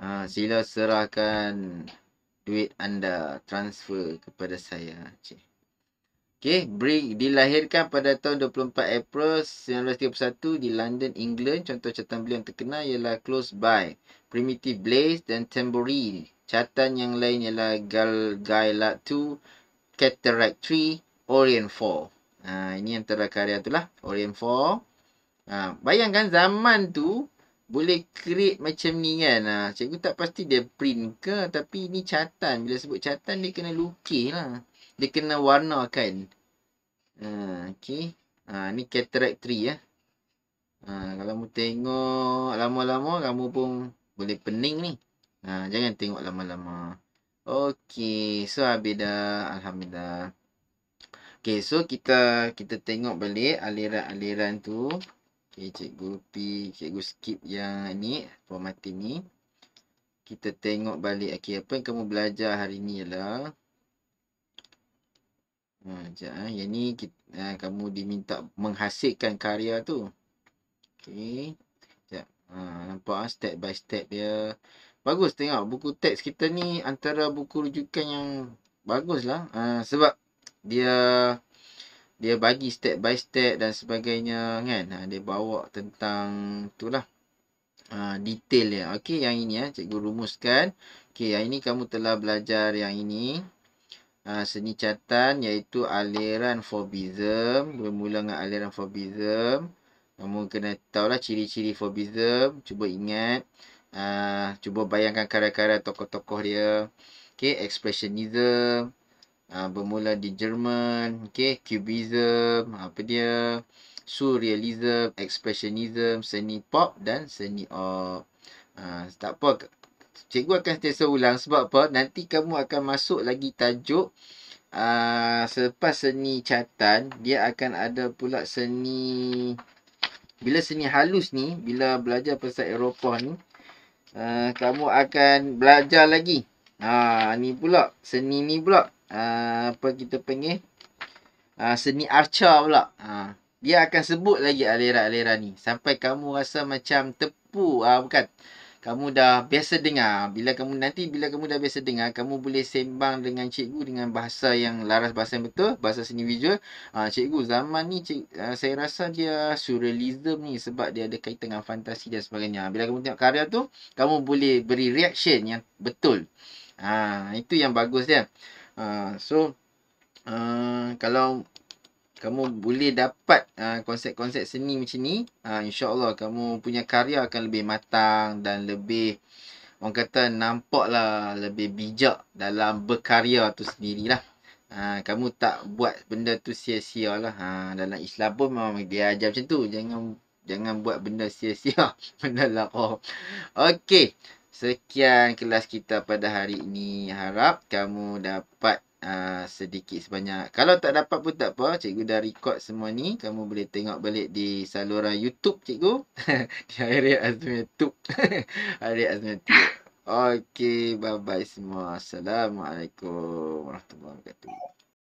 Ha, sila serahkan duit anda transfer kepada saya. Okay. Brick dilahirkan pada tahun 24 April 1931 di London, England. Contoh catatan beliau yang terkenal ialah Close By, Primitive Blaze dan Tambourine. Catatan yang lain ialah Gal Gailat 2, Cataract 3, Orient 4. Ha, ini antara karya tu Orient 4. Ha, bayangkan zaman tu, boleh create macam ni kan. Ha, cikgu tak pasti dia print ke tapi ni catan. Bila sebut catan dia kena lukis lah. Dia kena warnakan. Ha, ah, okay. Ha, ah, ni cataract 3 ya. Ha, kalau mu tengok lama-lama kamu pun boleh pening ni. Ha, jangan tengok lama-lama. Okay. So habis dah. Alhamdulillah. Okay. So kita kita tengok balik aliran-aliran tu. Okay, cikgu P, cikgu skip yang ni, formatif ni. Kita tengok balik. Okay, apa yang kamu belajar hari ni ialah. Ha, sekejap. Ha. Yang ni, kita, ha, kamu diminta menghasilkan karya tu. Okay. Sekejap. Ha, nampak ha, step by step dia. Bagus tengok buku teks kita ni antara buku rujukan yang bagus lah. Ha, sebab dia dia bagi step by step dan sebagainya kan ha, dia bawa tentang itulah uh, detail dia okey yang ini ya cikgu rumuskan okey yang ini kamu telah belajar yang ini Uh, seni catan iaitu aliran phobism bermula dengan aliran fobism. kamu kena tahu lah ciri-ciri fobism. cuba ingat uh, cuba bayangkan karya-karya tokoh-tokoh dia okey expressionism Ah, bermula di Jerman, okay, Cubism, apa dia, Surrealism, Expressionism, seni pop dan seni op. Uh, ah, tak apa, cikgu akan sentiasa ulang sebab apa, nanti kamu akan masuk lagi tajuk uh, selepas seni catan, dia akan ada pula seni, bila seni halus ni, bila belajar pasal Eropah ni, uh, kamu akan belajar lagi. Ha, ni pula, seni ni pula. Ah, apa kita panggil uh, seni arca pula. Uh, dia akan sebut lagi aliran-aliran ni sampai kamu rasa macam tepu uh, bukan kamu dah biasa dengar bila kamu nanti bila kamu dah biasa dengar kamu boleh sembang dengan cikgu dengan bahasa yang laras bahasa yang betul bahasa seni visual uh, cikgu zaman ni cik, uh, saya rasa dia surrealism ni sebab dia ada kaitan dengan fantasi dan sebagainya bila kamu tengok karya tu kamu boleh beri reaction yang betul ah uh, itu yang bagus dia Ah, so uh, kalau kamu boleh dapat ah, konsep-konsep uh, seni macam ni uh, insyaallah kamu punya karya akan lebih matang dan lebih orang kata nampaklah lebih bijak dalam berkarya tu sendirilah Uh, kamu tak buat benda tu sia-sia lah ha, Dalam Islam pun memang dia ajar macam tu Jangan jangan buat benda sia-sia Benda lah oh. Okay Sekian kelas kita pada hari ini. Harap kamu dapat uh, sedikit sebanyak. Kalau tak dapat pun tak apa. Cikgu dah record semua ni. Kamu boleh tengok balik di saluran YouTube cikgu. di Hari Azmi YouTube. hari Azmi YouTube. Okey. Bye-bye semua. Assalamualaikum warahmatullahi wabarakatuh.